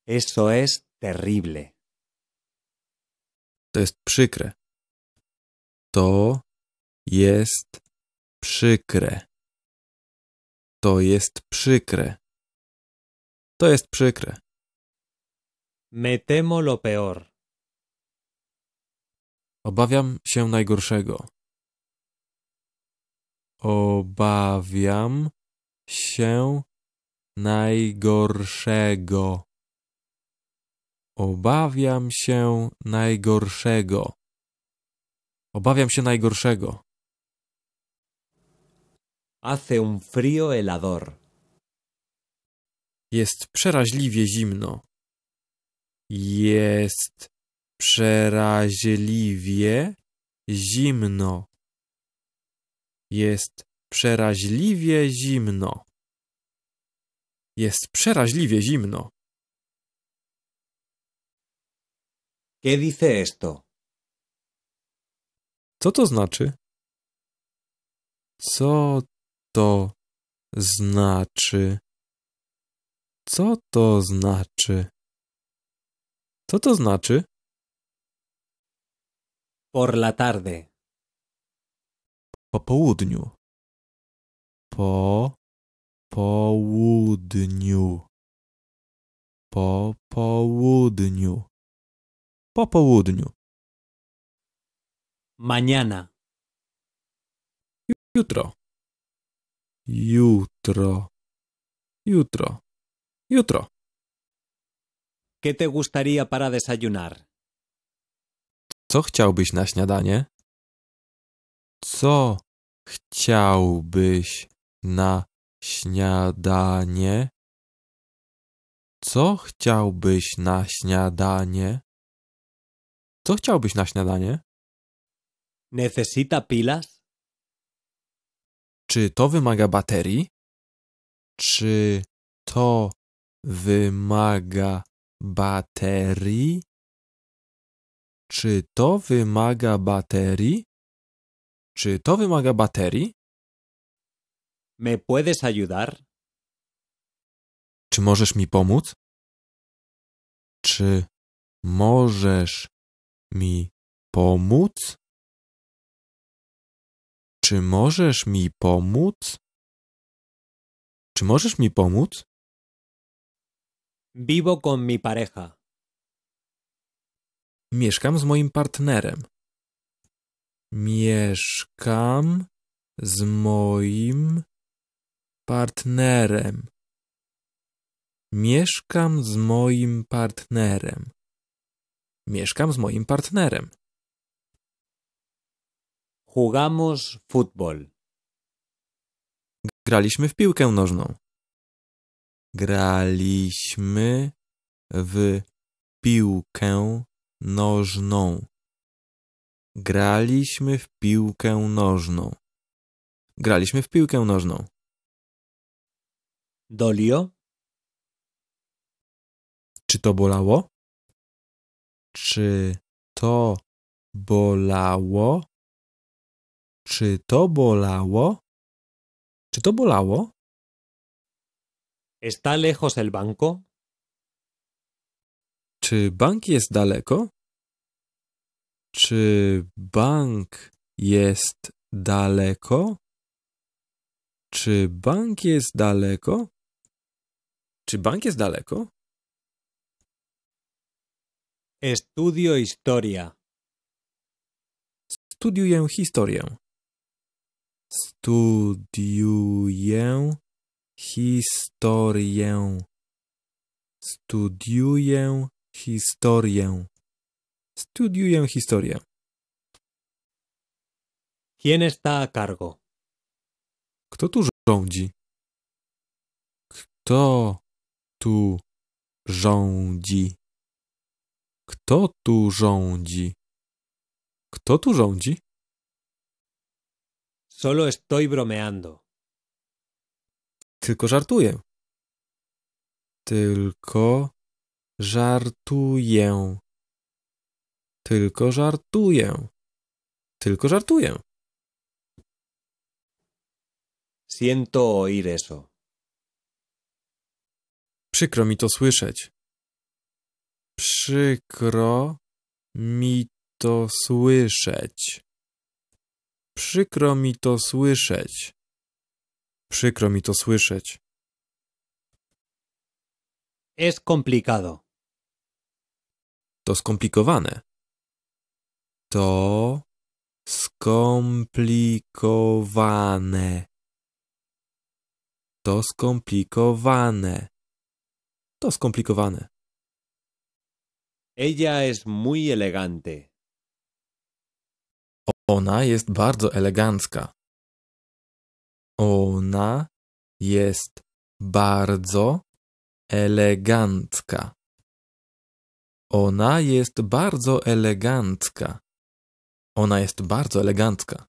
Eso es terrible. To jest przykre. To jest przykre. To jest przykre. To jest przykre. Me temo lo peor. Obawiam się najgorszego. Obawiam się najgorszego. Obawiam się najgorszego. Obawiam się najgorszego. Hace un frío helador. Jest przeraźliwie zimno. Jest przeraźliwie zimno. Jest przeraźliwie zimno. Jest przeraźliwie zimno. ¿Qué dice esto? Co to znaczy? Co to znaczy? Co to znaczy? Co to znaczy? Por la tarde południu. Po południu. Po południu. Po południu. Mañana. Jutro. Jutro. Jutro. Jutro. ¿Qué te gustaría para desayunar? Co chciałbyś na śniadanie? Co Chciałbyś na śniadanie? Co chciałbyś na śniadanie? Co chciałbyś na śniadanie? Necesita pilas? Czy to wymaga baterii? Czy to wymaga baterii? Czy to wymaga baterii? Czy to wymaga baterii? ¿Me puedes ayudar? Czy możesz mi pomóc? Czy możesz mi pomóc? Czy możesz mi pomóc? Czy możesz mi pomóc? Vivo con mi pareja. Mieszkam z moim partnerem. Mieszkam z moim partnerem. Mieszkam z moim partnerem. Mieszkam z moim partnerem. Jugamos futbol. Graliśmy w piłkę nożną. Graliśmy w piłkę nożną. Graliśmy w piłkę nożną. Graliśmy w piłkę nożną. Dolio? Czy to bolało? Czy to bolało? Czy to bolało? Czy to bolało? ¿Está lejos el banco? Czy bank jest daleko? Czy bank jest daleko? Czy bank jest daleko? Czy bank jest daleko? Estudio historia. Studiuję historię. Studiuję historię. Studiuję historię. Studiuję historię. ¿Quién está a cargo? Kto tu rządzi? Kto tu rządzi? Kto tu rządzi? Kto tu rządzi? Solo estoy bromeando. Tylko żartuję. Tylko żartuję. Tylko żartuję. Tylko żartuję. Siento oír eso. Przykro mi to słyszeć. Przykro mi to słyszeć. Przykro mi to słyszeć. Przykro mi to słyszeć. Es complicado. To skomplikowane to skomplikowane. To skomplikowane. To skomplikowane. Ella es muy elegante. Ona jest bardzo elegancka. Ona jest bardzo elegancka. Ona jest bardzo elegancka. Ona jest bardzo elegancka.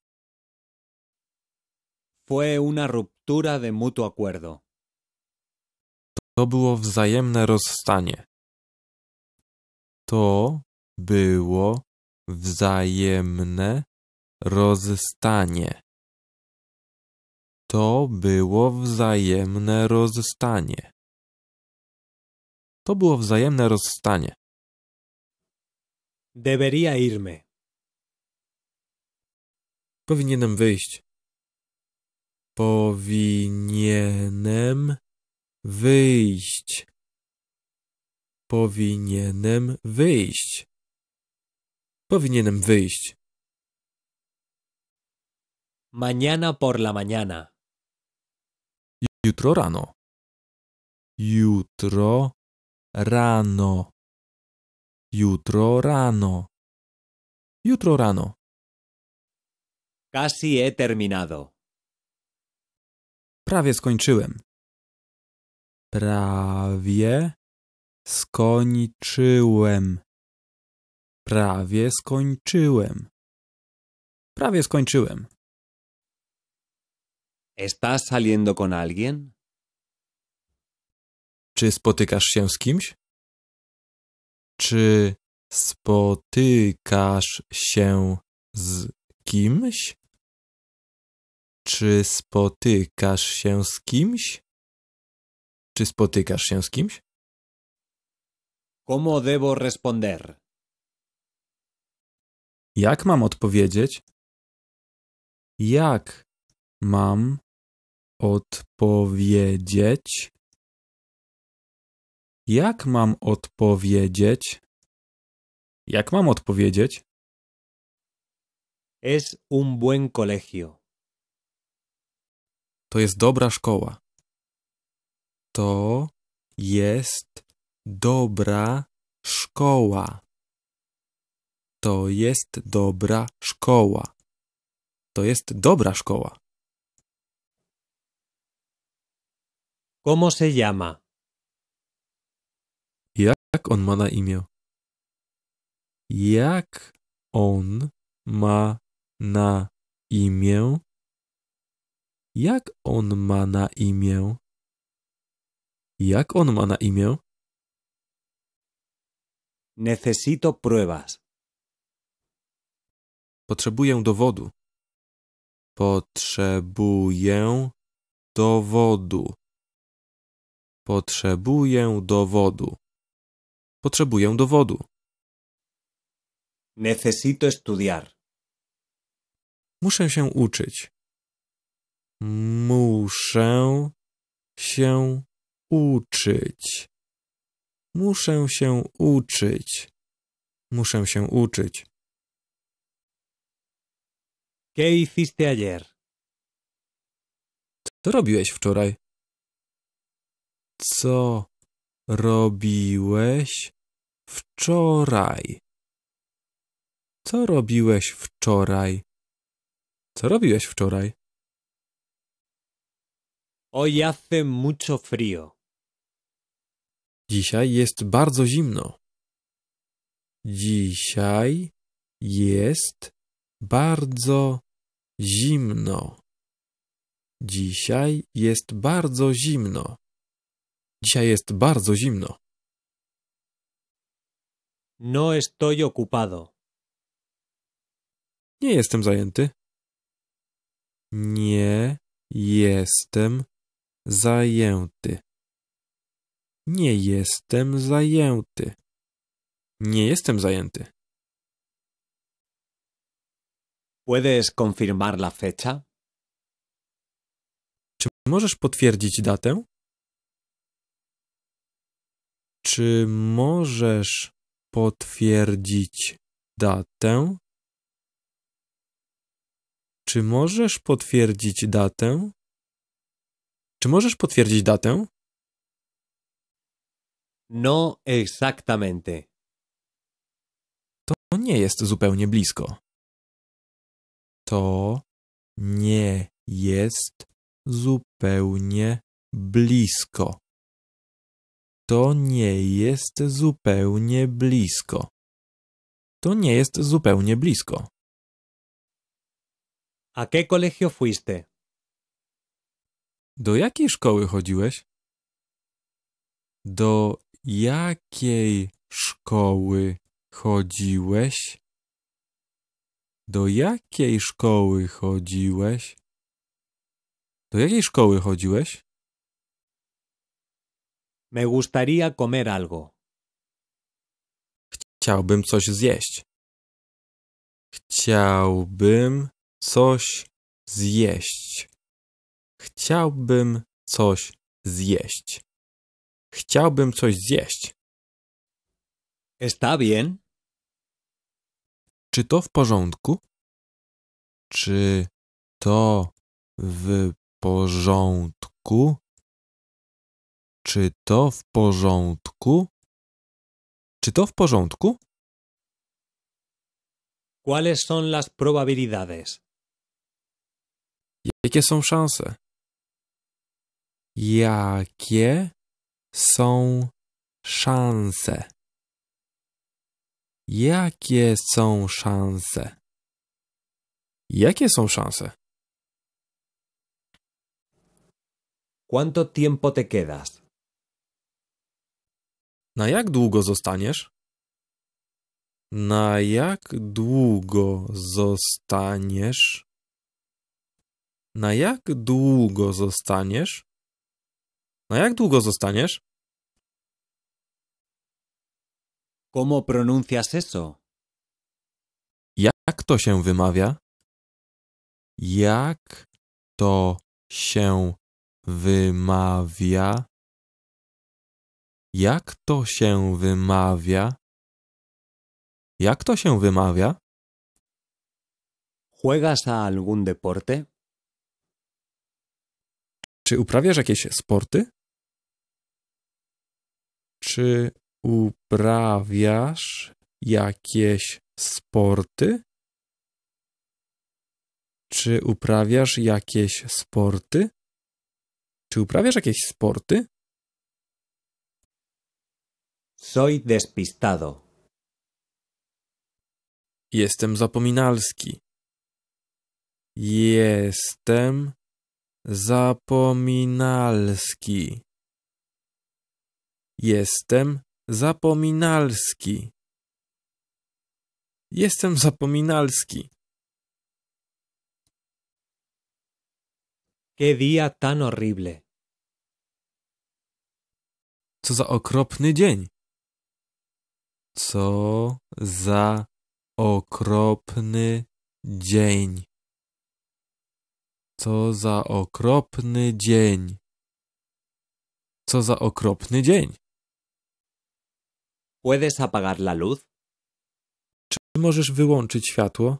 Fue una ruptura de mutuo acuerdo. To było wzajemne rozstanie. To było wzajemne rozstanie. To było wzajemne rozstanie. To było wzajemne rozstanie. Debería irme. Powinienem wyjść. Powinienem wyjść. Powinienem wyjść. Powinienem wyjść. Mañana por la mañana. Jutro rano. Jutro rano. Jutro rano. Jutro rano. Casi he terminado. Prawie skończyłem. Prawie skończyłem. Prawie skończyłem. Prawie skończyłem. ¿Estás saliendo con alguien? Czy spotykasz się z kimś? Czy spotykasz się z kimś? Czy spotykasz się z kimś? Czy spotykasz się z kimś? Como debo responder? Jak mam odpowiedzieć? Jak mam odpowiedzieć? Jak mam odpowiedzieć? Jak mam odpowiedzieć? Es un buen colegio. To jest dobra szkoła. To jest dobra szkoła. To jest dobra szkoła. To jest dobra szkoła. ¿Cómo se llama? Jak on ma na imię? Jak on ma na imię? Jak on ma na imię? Jak on ma na imię? Necesito pruebas. Potrzebuję dowodu. Potrzebuję dowodu. Potrzebuję dowodu. Potrzebuję dowodu. Necesito estudiar. Muszę się uczyć. Muszę się uczyć. Muszę się uczyć. Muszę się uczyć. ¿Qué hiciste ayer? Co robiłeś wczoraj? Co robiłeś wczoraj? Co robiłeś wczoraj? Co robiłeś wczoraj? Hoy hace mucho frío. Dzisiaj jest bardzo zimno. Dzisiaj jest bardzo zimno. Dzisiaj jest bardzo zimno. Dzisiaj jest bardzo zimno. No estoy ocupado. Nie jestem zajęty. Nie jestem zajęty. Nie jestem zajęty. Nie jestem zajęty. ¿Puedes confirmar la fecha? Czy możesz potwierdzić datę? Czy możesz potwierdzić datę? Czy możesz potwierdzić datę? Czy możesz potwierdzić datę? No exactamente. To nie jest zupełnie blisko. To nie jest zupełnie blisko. To nie jest zupełnie blisko. To nie jest zupełnie blisko. A qué colegio fuiste? Do jakiej szkoły chodziłeś? Do jakiej szkoły chodziłeś? Do jakiej szkoły chodziłeś? Do jakiej szkoły chodziłeś? Me gustaría comer algo. Chciałbym coś zjeść. Chciałbym coś zjeść. Chciałbym coś zjeść. Chciałbym coś zjeść. Está bien? Czy to w porządku? Czy to w porządku? Czy to w porządku? Czy to w porządku? ¿Cuáles son las probabilidades? Jakie są szanse? Jakie są szanse? Jakie są szanse? Jakie są szanse? Quanto tiempo te quedas? Na jak długo zostaniesz? Na jak długo zostaniesz? Na jak długo zostaniesz? No jak długo zostaniesz? ¿Cómo pronuncias eso? Jak to się wymawia? Jak to się wymawia? Jak to się wymawia? Jak to się wymawia? ¿Juegas a algún deporte? Czy uprawiasz jakieś sporty? Czy uprawiasz jakieś sporty? Czy uprawiasz jakieś sporty? Czy uprawiasz jakieś sporty? Soy despistado. Jestem zapominalski. Jestem zapominalski. Jestem zapominalski. Jestem zapominalski. Qué día tan horrible. Co za okropny dzień. Co za okropny dzień. Co za okropny dzień. Co za okropny dzień. ¿Puedes apagar la luz? Czy możesz wyłączyć światło?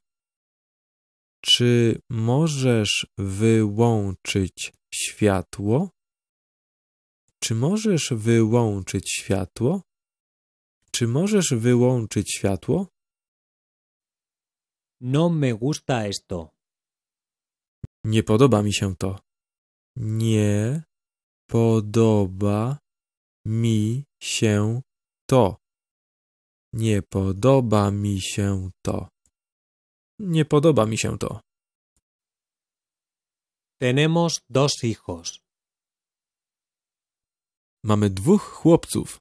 Czy możesz wyłączyć światło? Czy możesz wyłączyć światło? Czy możesz wyłączyć światło? No me gusta esto. Nie podoba mi się to. Nie podoba mi się to. Nie podoba mi się to. Nie podoba mi się to. Tenemos dos hijos. Mamy dwóch chłopców.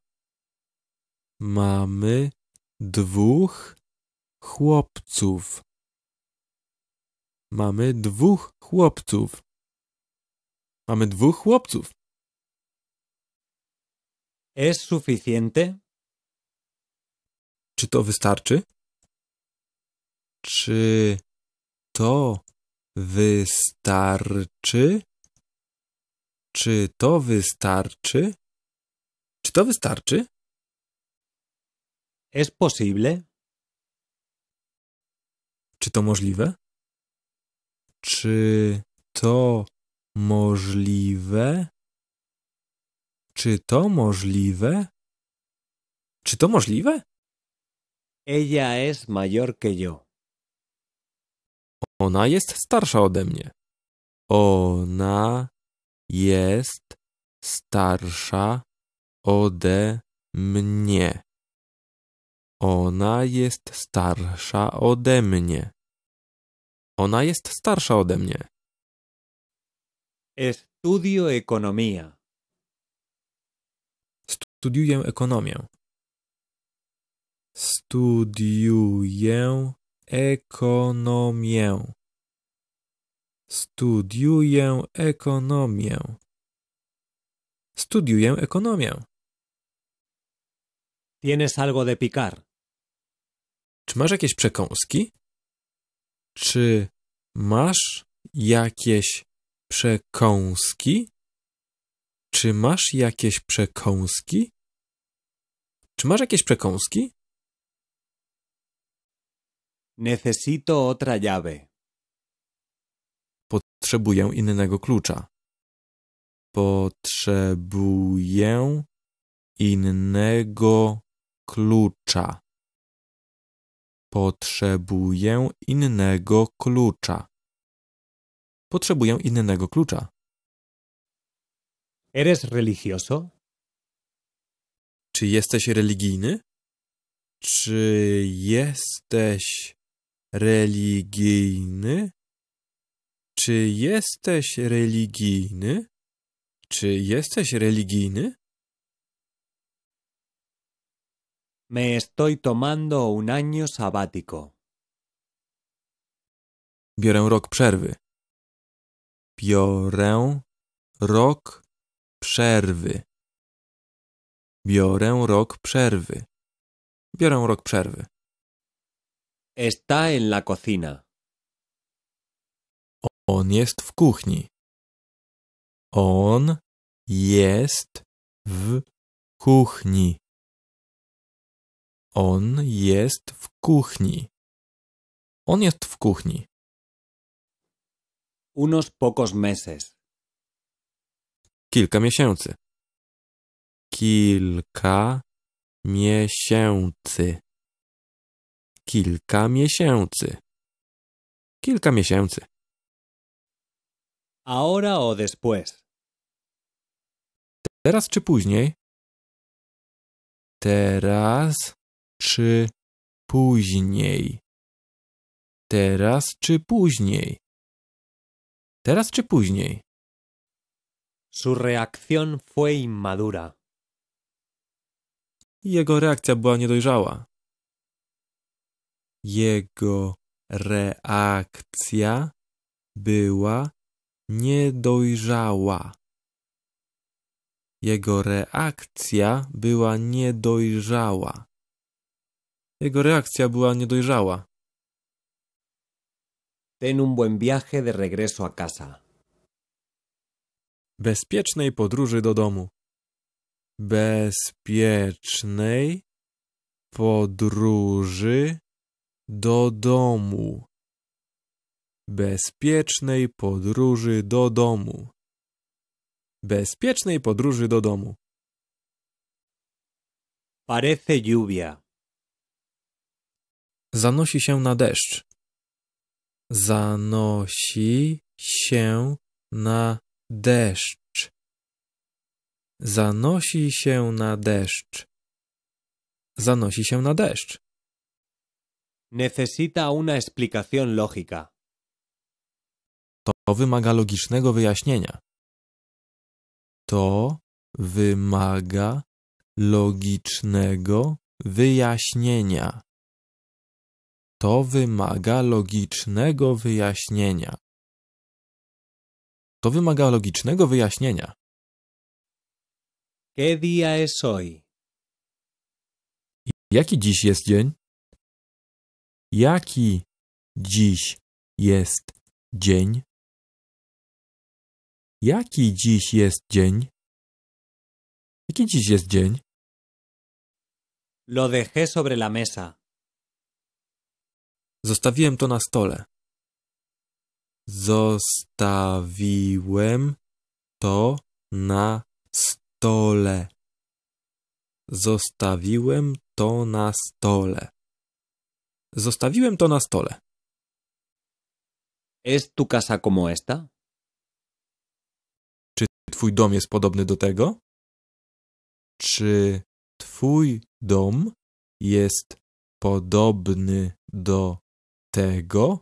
Mamy dwóch chłopców. Mamy dwóch chłopców. Mamy dwóch chłopców. ¿Es suficiente? Czy to wystarczy? Czy to wystarczy? Czy to wystarczy? Czy to wystarczy? ¿Es posible? Czy to możliwe? Czy to możliwe? Czy to możliwe? Czy to możliwe? Ella es mayor que yo. Ona jest starsza ode mnie. Ona jest starsza ode mnie. Ona jest starsza ode mnie. Ona jest starsza ode mnie. Estudio economía. Studiuję ekonomię. Studiuję ekonomię. Studiuję ekonomię. Studiuję ekonomię. Tienes algo de picar. Czy masz jakieś przekąski? Czy masz jakieś przekąski? Czy masz jakieś przekąski? Czy masz jakieś przekąski? Necesito otra llave. Potrzebuję innego klucza. Potrzebuję innego klucza. Potrzebuję innego klucza. Potrzebuję innego klucza. ¿Eres religioso? Czy jesteś religijny? Czy jesteś religijny? Czy jesteś religijny? Czy jesteś religijny? Me estoy tomando un año sabático. Biorę rok przerwy. Biorę rok przerwy. Biorę rok przerwy. Biorę rok przerwy. Está en la cocina. On jest w kuchni. On jest w kuchni. On jest w kuchni. On jest w kuchni. Unos pocos meses. Kilka miesięcy. Kilka miesięcy kilka miesięcy. Kilka miesięcy. Ahora o después. Teraz czy później? Teraz czy później? Teraz czy później? Teraz czy później? Su reacción fue inmadura. Jego reakcja była niedojrzała. Jego reakcja była niedojrzała. Jego reakcja była niedojrzała. Jego reakcja była niedojrzała. Ten un buen viaje de regreso a casa. Bezpiecznej podróży do domu. Bezpiecznej podróży do domu. Bezpiecznej podróży do domu. Bezpiecznej podróży do domu. Parece lluvia. Zanosi się na deszcz. Zanosi się na deszcz. Zanosi się na deszcz. Zanosi się na deszcz necesita una explicación lógica. To wymaga logicznego wyjaśnienia. To wymaga logicznego wyjaśnienia. To wymaga logicznego wyjaśnienia. To wymaga logicznego wyjaśnienia. ¿Qué día es hoy? Jaki dziś jest dzień? Jaki dziś jest dzień? Jaki dziś jest dzień? Jaki dziś jest dzień? Lo dejé sobre la mesa. Zostawiłem to na stole. Zostawiłem to na stole. Zostawiłem to na stole. Zostawiłem to na stole. ¿Es tu casa como esta? Czy twój dom jest podobny do tego? Czy twój dom jest podobny do tego?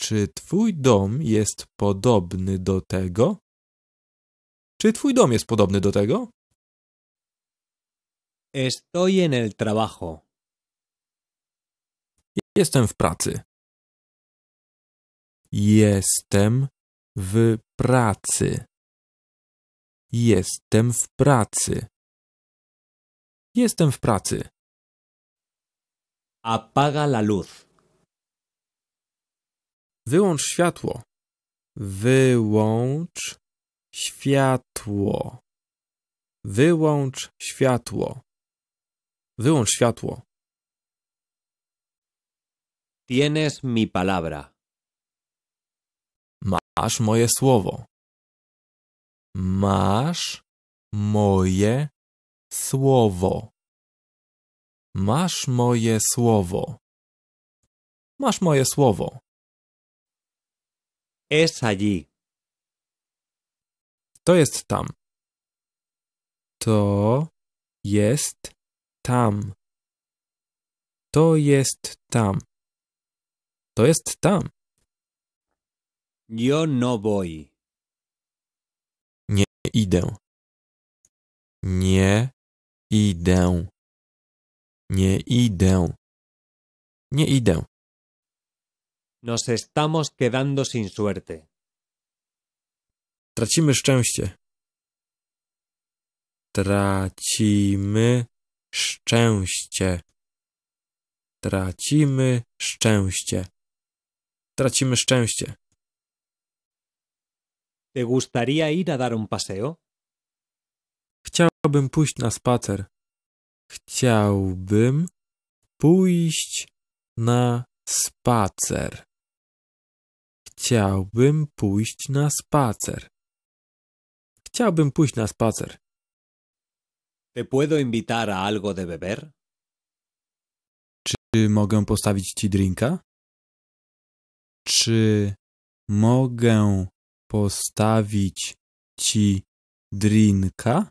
Czy twój dom jest podobny do tego? Czy twój dom jest podobny do tego? Estoy en el trabajo. Jestem w pracy. Jestem w pracy. Jestem w pracy. Jestem w pracy. Apaga la luz. Wyłącz światło. Wyłącz światło. Wyłącz światło. Wyłącz światło. Tienes mi palabra. Masz moje słowo. Masz moje słowo. Masz moje słowo. Masz moje słowo. Es allí. To jest tam. To jest tam. To jest tam. To jest tam. Yo no voy. Nie idę. Nie idę. Nie idę. Nie idę. Nos estamos quedando sin suerte. Tracimy szczęście. Tracimy szczęście. Tracimy szczęście tracimy szczęście. ¿Te gustaría ir a dar un paseo? Chciałbym pójść na spacer. Chciałbym pójść na spacer. Chciałbym pójść na spacer. Chciałbym pójść na spacer. ¿Te puedo invitar a algo de beber? Czy mogę postawić ci drinka? Czy mogę postawić ci drinka?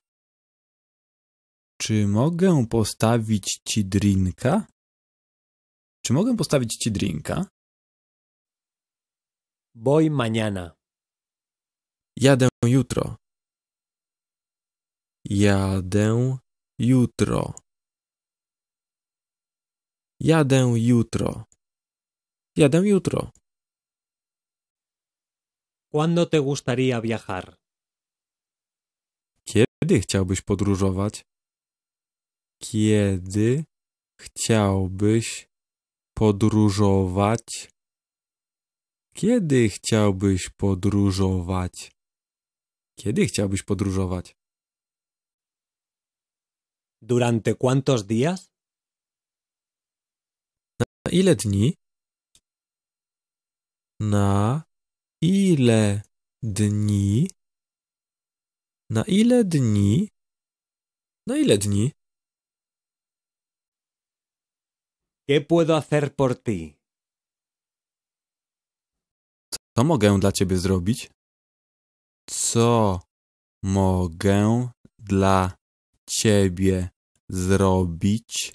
Czy mogę postawić ci drinka? Czy mogę postawić ci drinka? Boj mañana. Jadę jutro. Jadę jutro. Jadę jutro. Jadę jutro. ¿Cuándo te gustaría viajar? Kiedy chciałbyś podróżować? Kiedy chciałbyś podróżować? Kiedy chciałbyś podróżować? Kiedy chciałbyś podróżować? Durante cuántos días? Na ile dni? Na ile dni? Na ile dni? Na ile dni? ¿Qué puedo hacer por ti? Co mogę dla ciebie zrobić? Co mogę dla ciebie zrobić?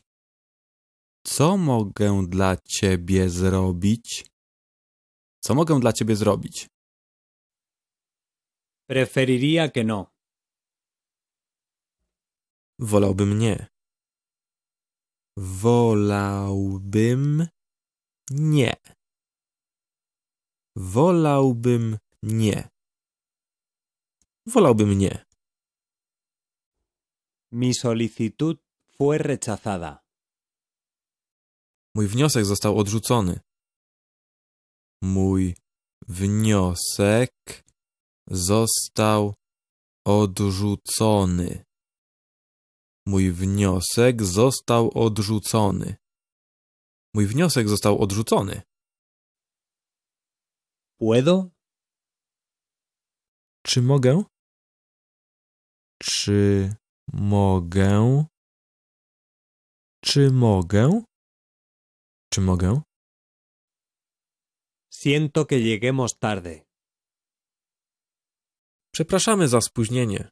Co mogę dla ciebie zrobić? Co mogę dla ciebie zrobić? Preferiría que no. Wolałbym nie. Wolałbym nie. Wolałbym nie. Wolałbym nie. Mi solicitud fue rechazada. Mój wniosek został odrzucony mój wniosek został odrzucony. Mój wniosek został odrzucony. Mój wniosek został odrzucony. Puedo? Czy mogę? Czy mogę? Czy mogę? Czy mogę? Siento que lleguemos tarde. Przepraszamy za spóźnienie.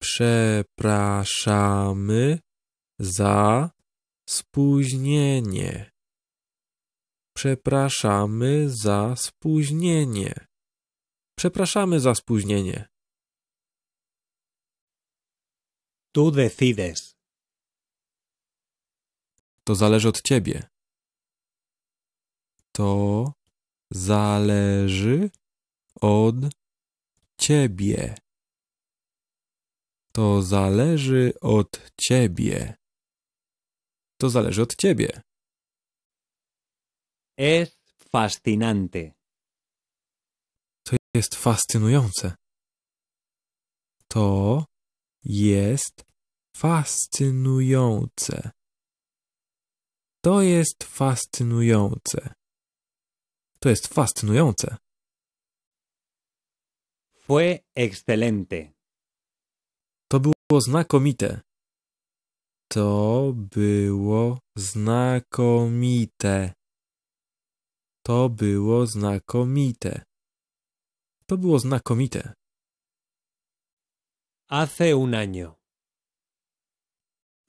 Przepraszamy za spóźnienie. Przepraszamy za spóźnienie. Przepraszamy za spóźnienie. Tu decides. To zależy od ciebie to zależy od ciebie. To zależy od ciebie. To zależy od ciebie. Es fascinante. To jest fascynujące. To jest fascynujące. To jest fascynujące. To jest fascynujące. Fue excelente. To było znakomite. To było znakomite. To było znakomite. To było znakomite. Hace un año.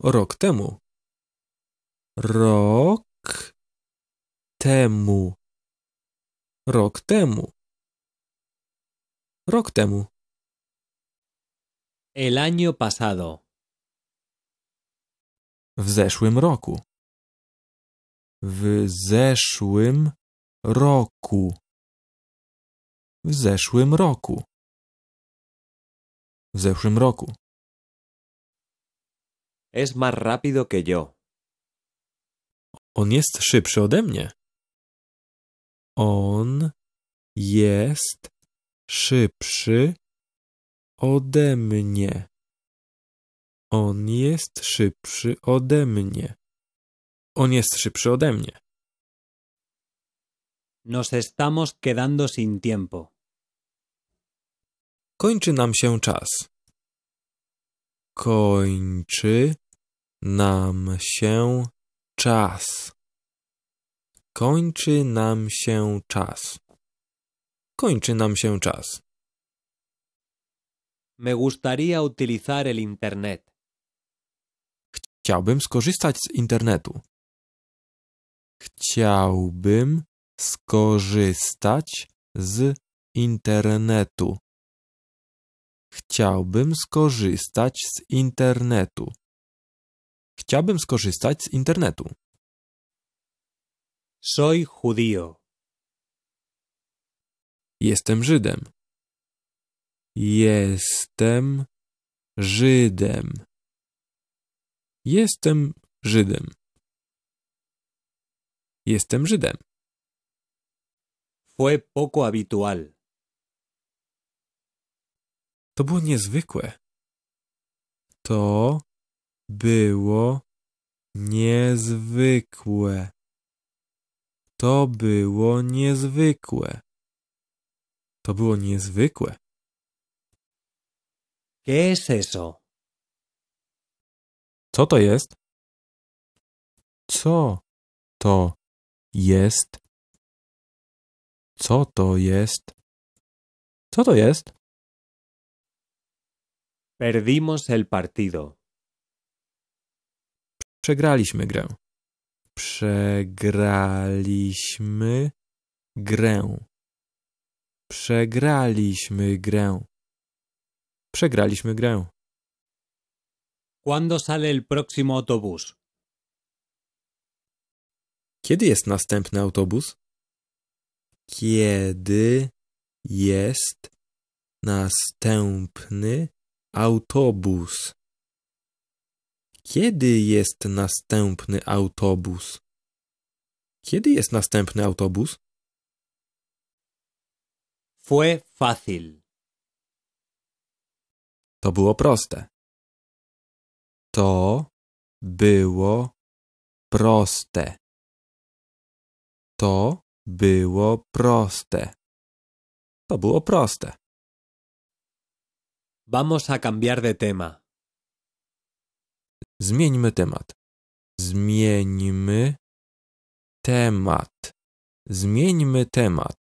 Rok temu. Rok temu. Rok temu. Rok temu. El año pasado. W zeszłym roku. W zeszłym roku. W zeszłym roku. W zeszłym roku. Es más rápido que yo. On jest szybszy ode mnie. On jest szybszy ode mnie. On jest szybszy ode mnie. On jest szybszy ode mnie. Nos estamos quedando sin tiempo. Kończy nam się czas. Kończy nam się czas. Kończy nam się czas. Kończy nam się czas. Me gustaría utilizar el internet. Chciałbym skorzystać z internetu. Chciałbym skorzystać z internetu. Chciałbym skorzystać z internetu. Chciałbym skorzystać z internetu. Soy judío. Jestem Żydem. Jestem Żydem. Jestem Żydem. Jestem Żydem. Fue poco habitual. To było niezwykłe. To było niezwykłe. To było niezwykłe. To było niezwykłe. ¿Qué es eso? Co to jest? Co to jest? Co to jest? Co to jest? Perdimos el partido. Przegraliśmy grę. Przegraliśmy grę. Przegraliśmy grę. Przegraliśmy grę. ¿Cuándo sale el próximo autobús? Kiedy jest następny autobus? Kiedy jest następny autobus? Kiedy jest następny autobus? Kiedy jest następny autobus? Fue fácil. To było proste. To było proste. To było proste. To było proste. Vamos a cambiar de tema. Zmieńmy temat. Zmieńmy temat. Zmieńmy temat.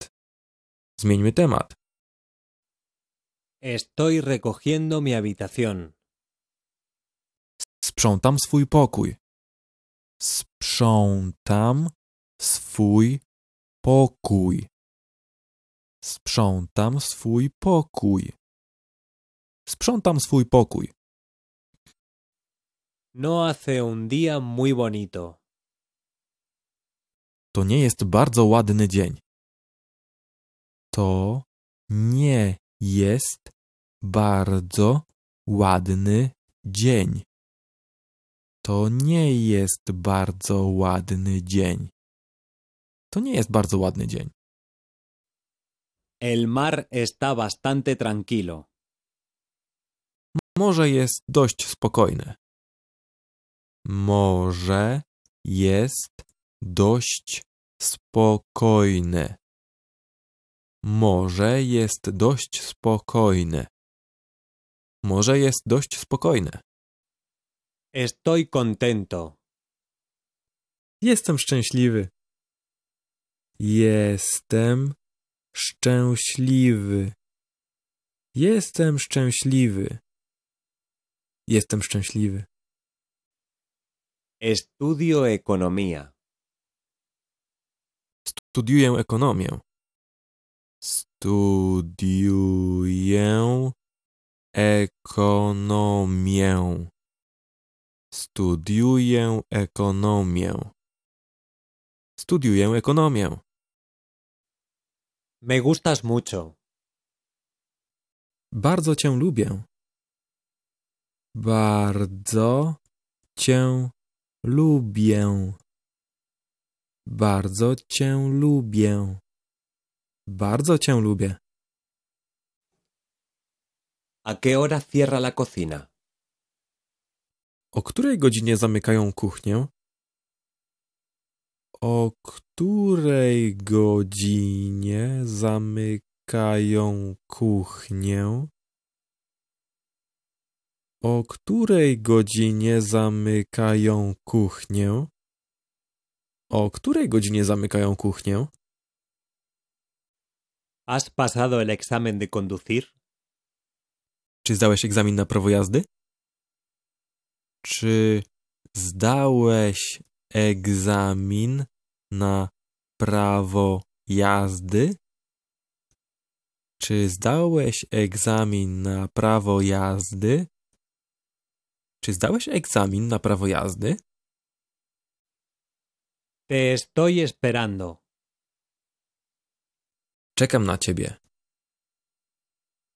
Zmieńmy temat. Estoy recogiendo mi habitación. Sprzątam swój pokój. Sprzątam swój pokój. Sprzątam swój pokój. Sprzątam swój pokój. No hace un día muy bonito. To nie jest bardzo ładny dzień. To nie jest bardzo ładny dzień. To nie jest bardzo ładny dzień. To nie jest bardzo ładny dzień. El mar está bastante tranquilo. Morze jest dość spokojne. Morze jest dość spokojne. Morze jest dość spokojne. Morze jest dość spokojne. Estoy contento. Jestem szczęśliwy. Jestem szczęśliwy. Jestem szczęśliwy. Jestem szczęśliwy. Estudio economía. Studiuję ekonomię. Studiuję ekonomię. Studiuję ekonomię. Studiuję ekonomię. Me gustas mucho. Bardzo cię lubię. Bardzo cię Lubię. Bardzo cię lubię. Bardzo cię lubię. ¿A qué hora cierra la cocina? O której godzinie zamykają kuchnię? O której godzinie zamykają kuchnię? O której godzinie zamykają kuchnię? O której godzinie zamykają kuchnię? ¿Has pasado el examen de conducir? Czy zdałeś egzamin na prawo jazdy? Czy zdałeś egzamin na prawo jazdy? Czy zdałeś egzamin na prawo jazdy? Czy zdałeś egzamin na prawo jazdy? Te estoy esperando. Czekam na ciebie.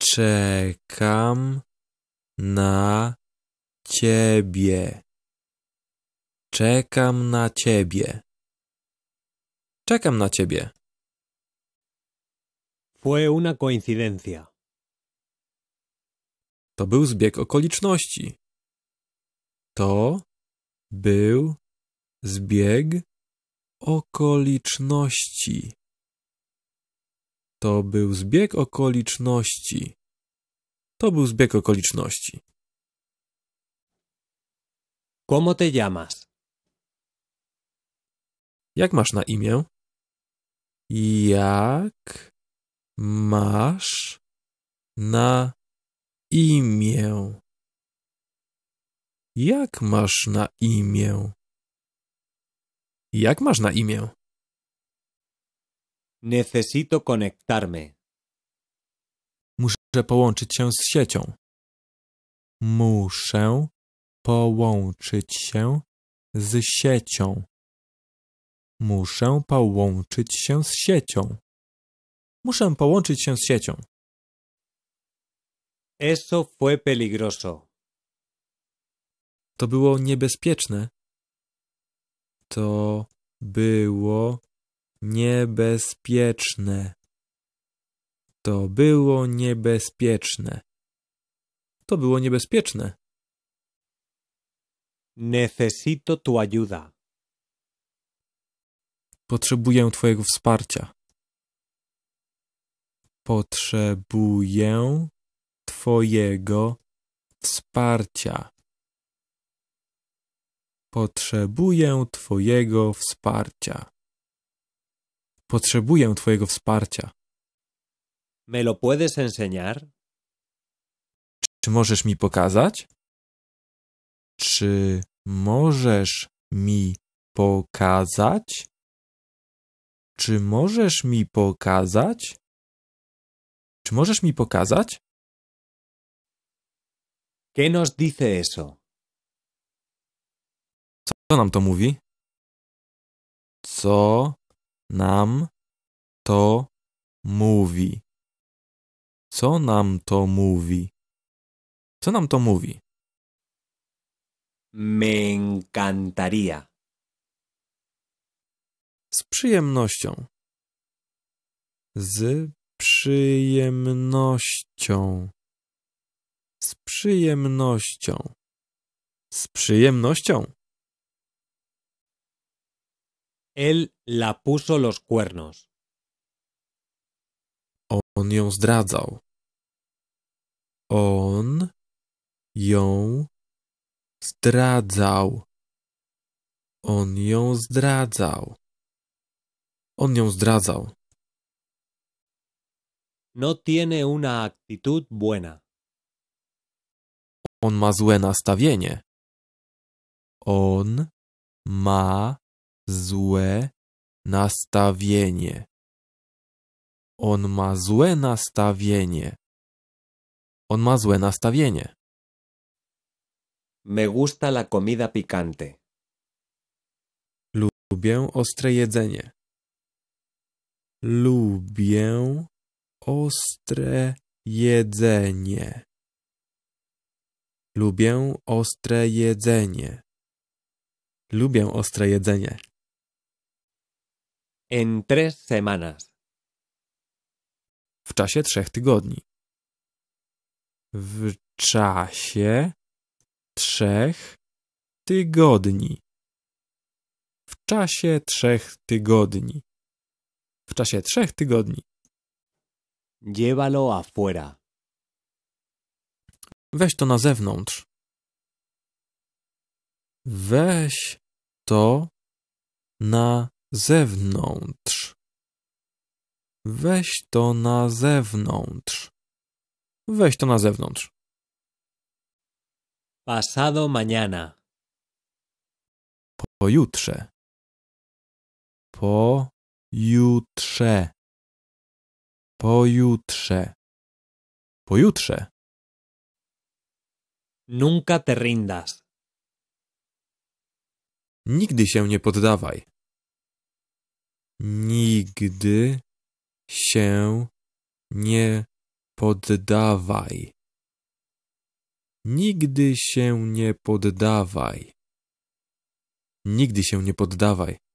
Czekam na ciebie. Czekam na ciebie. Czekam na ciebie. Fue una coincidencia. To był zbieg okoliczności. To był zbieg okoliczności. To był zbieg okoliczności. To był zbieg okoliczności. ¿Cómo te llamas? Jak masz na imię? Jak masz na imię? Jak masz na imię? Jak masz na imię? Necesito conectarme. Muszę połączyć się z siecią. Muszę połączyć się z siecią. Muszę połączyć się z siecią. Muszę połączyć się z siecią. Eso fue peligroso. To było niebezpieczne. To było niebezpieczne. To było niebezpieczne. To było niebezpieczne. Necesito tu ayuda. Potrzebuję Twojego wsparcia. Potrzebuję Twojego wsparcia. Potrzebuję Twojego wsparcia. Potrzebuję Twojego wsparcia. ¿Me lo puedes enseñar? Czy możesz mi pokazać? Czy możesz mi pokazać? Czy możesz mi pokazać? Czy możesz mi pokazać? ¿Qué nos dice eso? Co nam to mówi? Co nam to mówi? Co nam to mówi? Co nam to mówi? Me encantaría. Z przyjemnością. Z przyjemnością. Z przyjemnością. Z przyjemnością. Él la puso los cuernos. On ją zdradzał. On ją zdradzał. On ją zdradzał. On ją zdradzał. No tiene una actitud buena. On ma złe nastawienie. On ma złe nastawienie. On ma złe nastawienie. On ma złe nastawienie. Me gusta la comida picante. Lubię ostre jedzenie. Lubię ostre jedzenie. Lubię ostre jedzenie. Lubię ostre jedzenie. En tres semanas. W czasie trzech tygodni. W czasie trzech tygodni. W czasie trzech tygodni. W czasie trzech tygodni. Llévalo afuera. Weź to na zewnątrz. Weź to na zewnątrz. Weź to na zewnątrz. Weź to na zewnątrz. Pasado mañana. Pojutrze. Pojutrze. Pojutrze. Pojutrze. Nunca te rindas. Nigdy się nie poddawaj. Nigdy się nie poddawaj. Nigdy się nie poddawaj. Nigdy się nie poddawaj.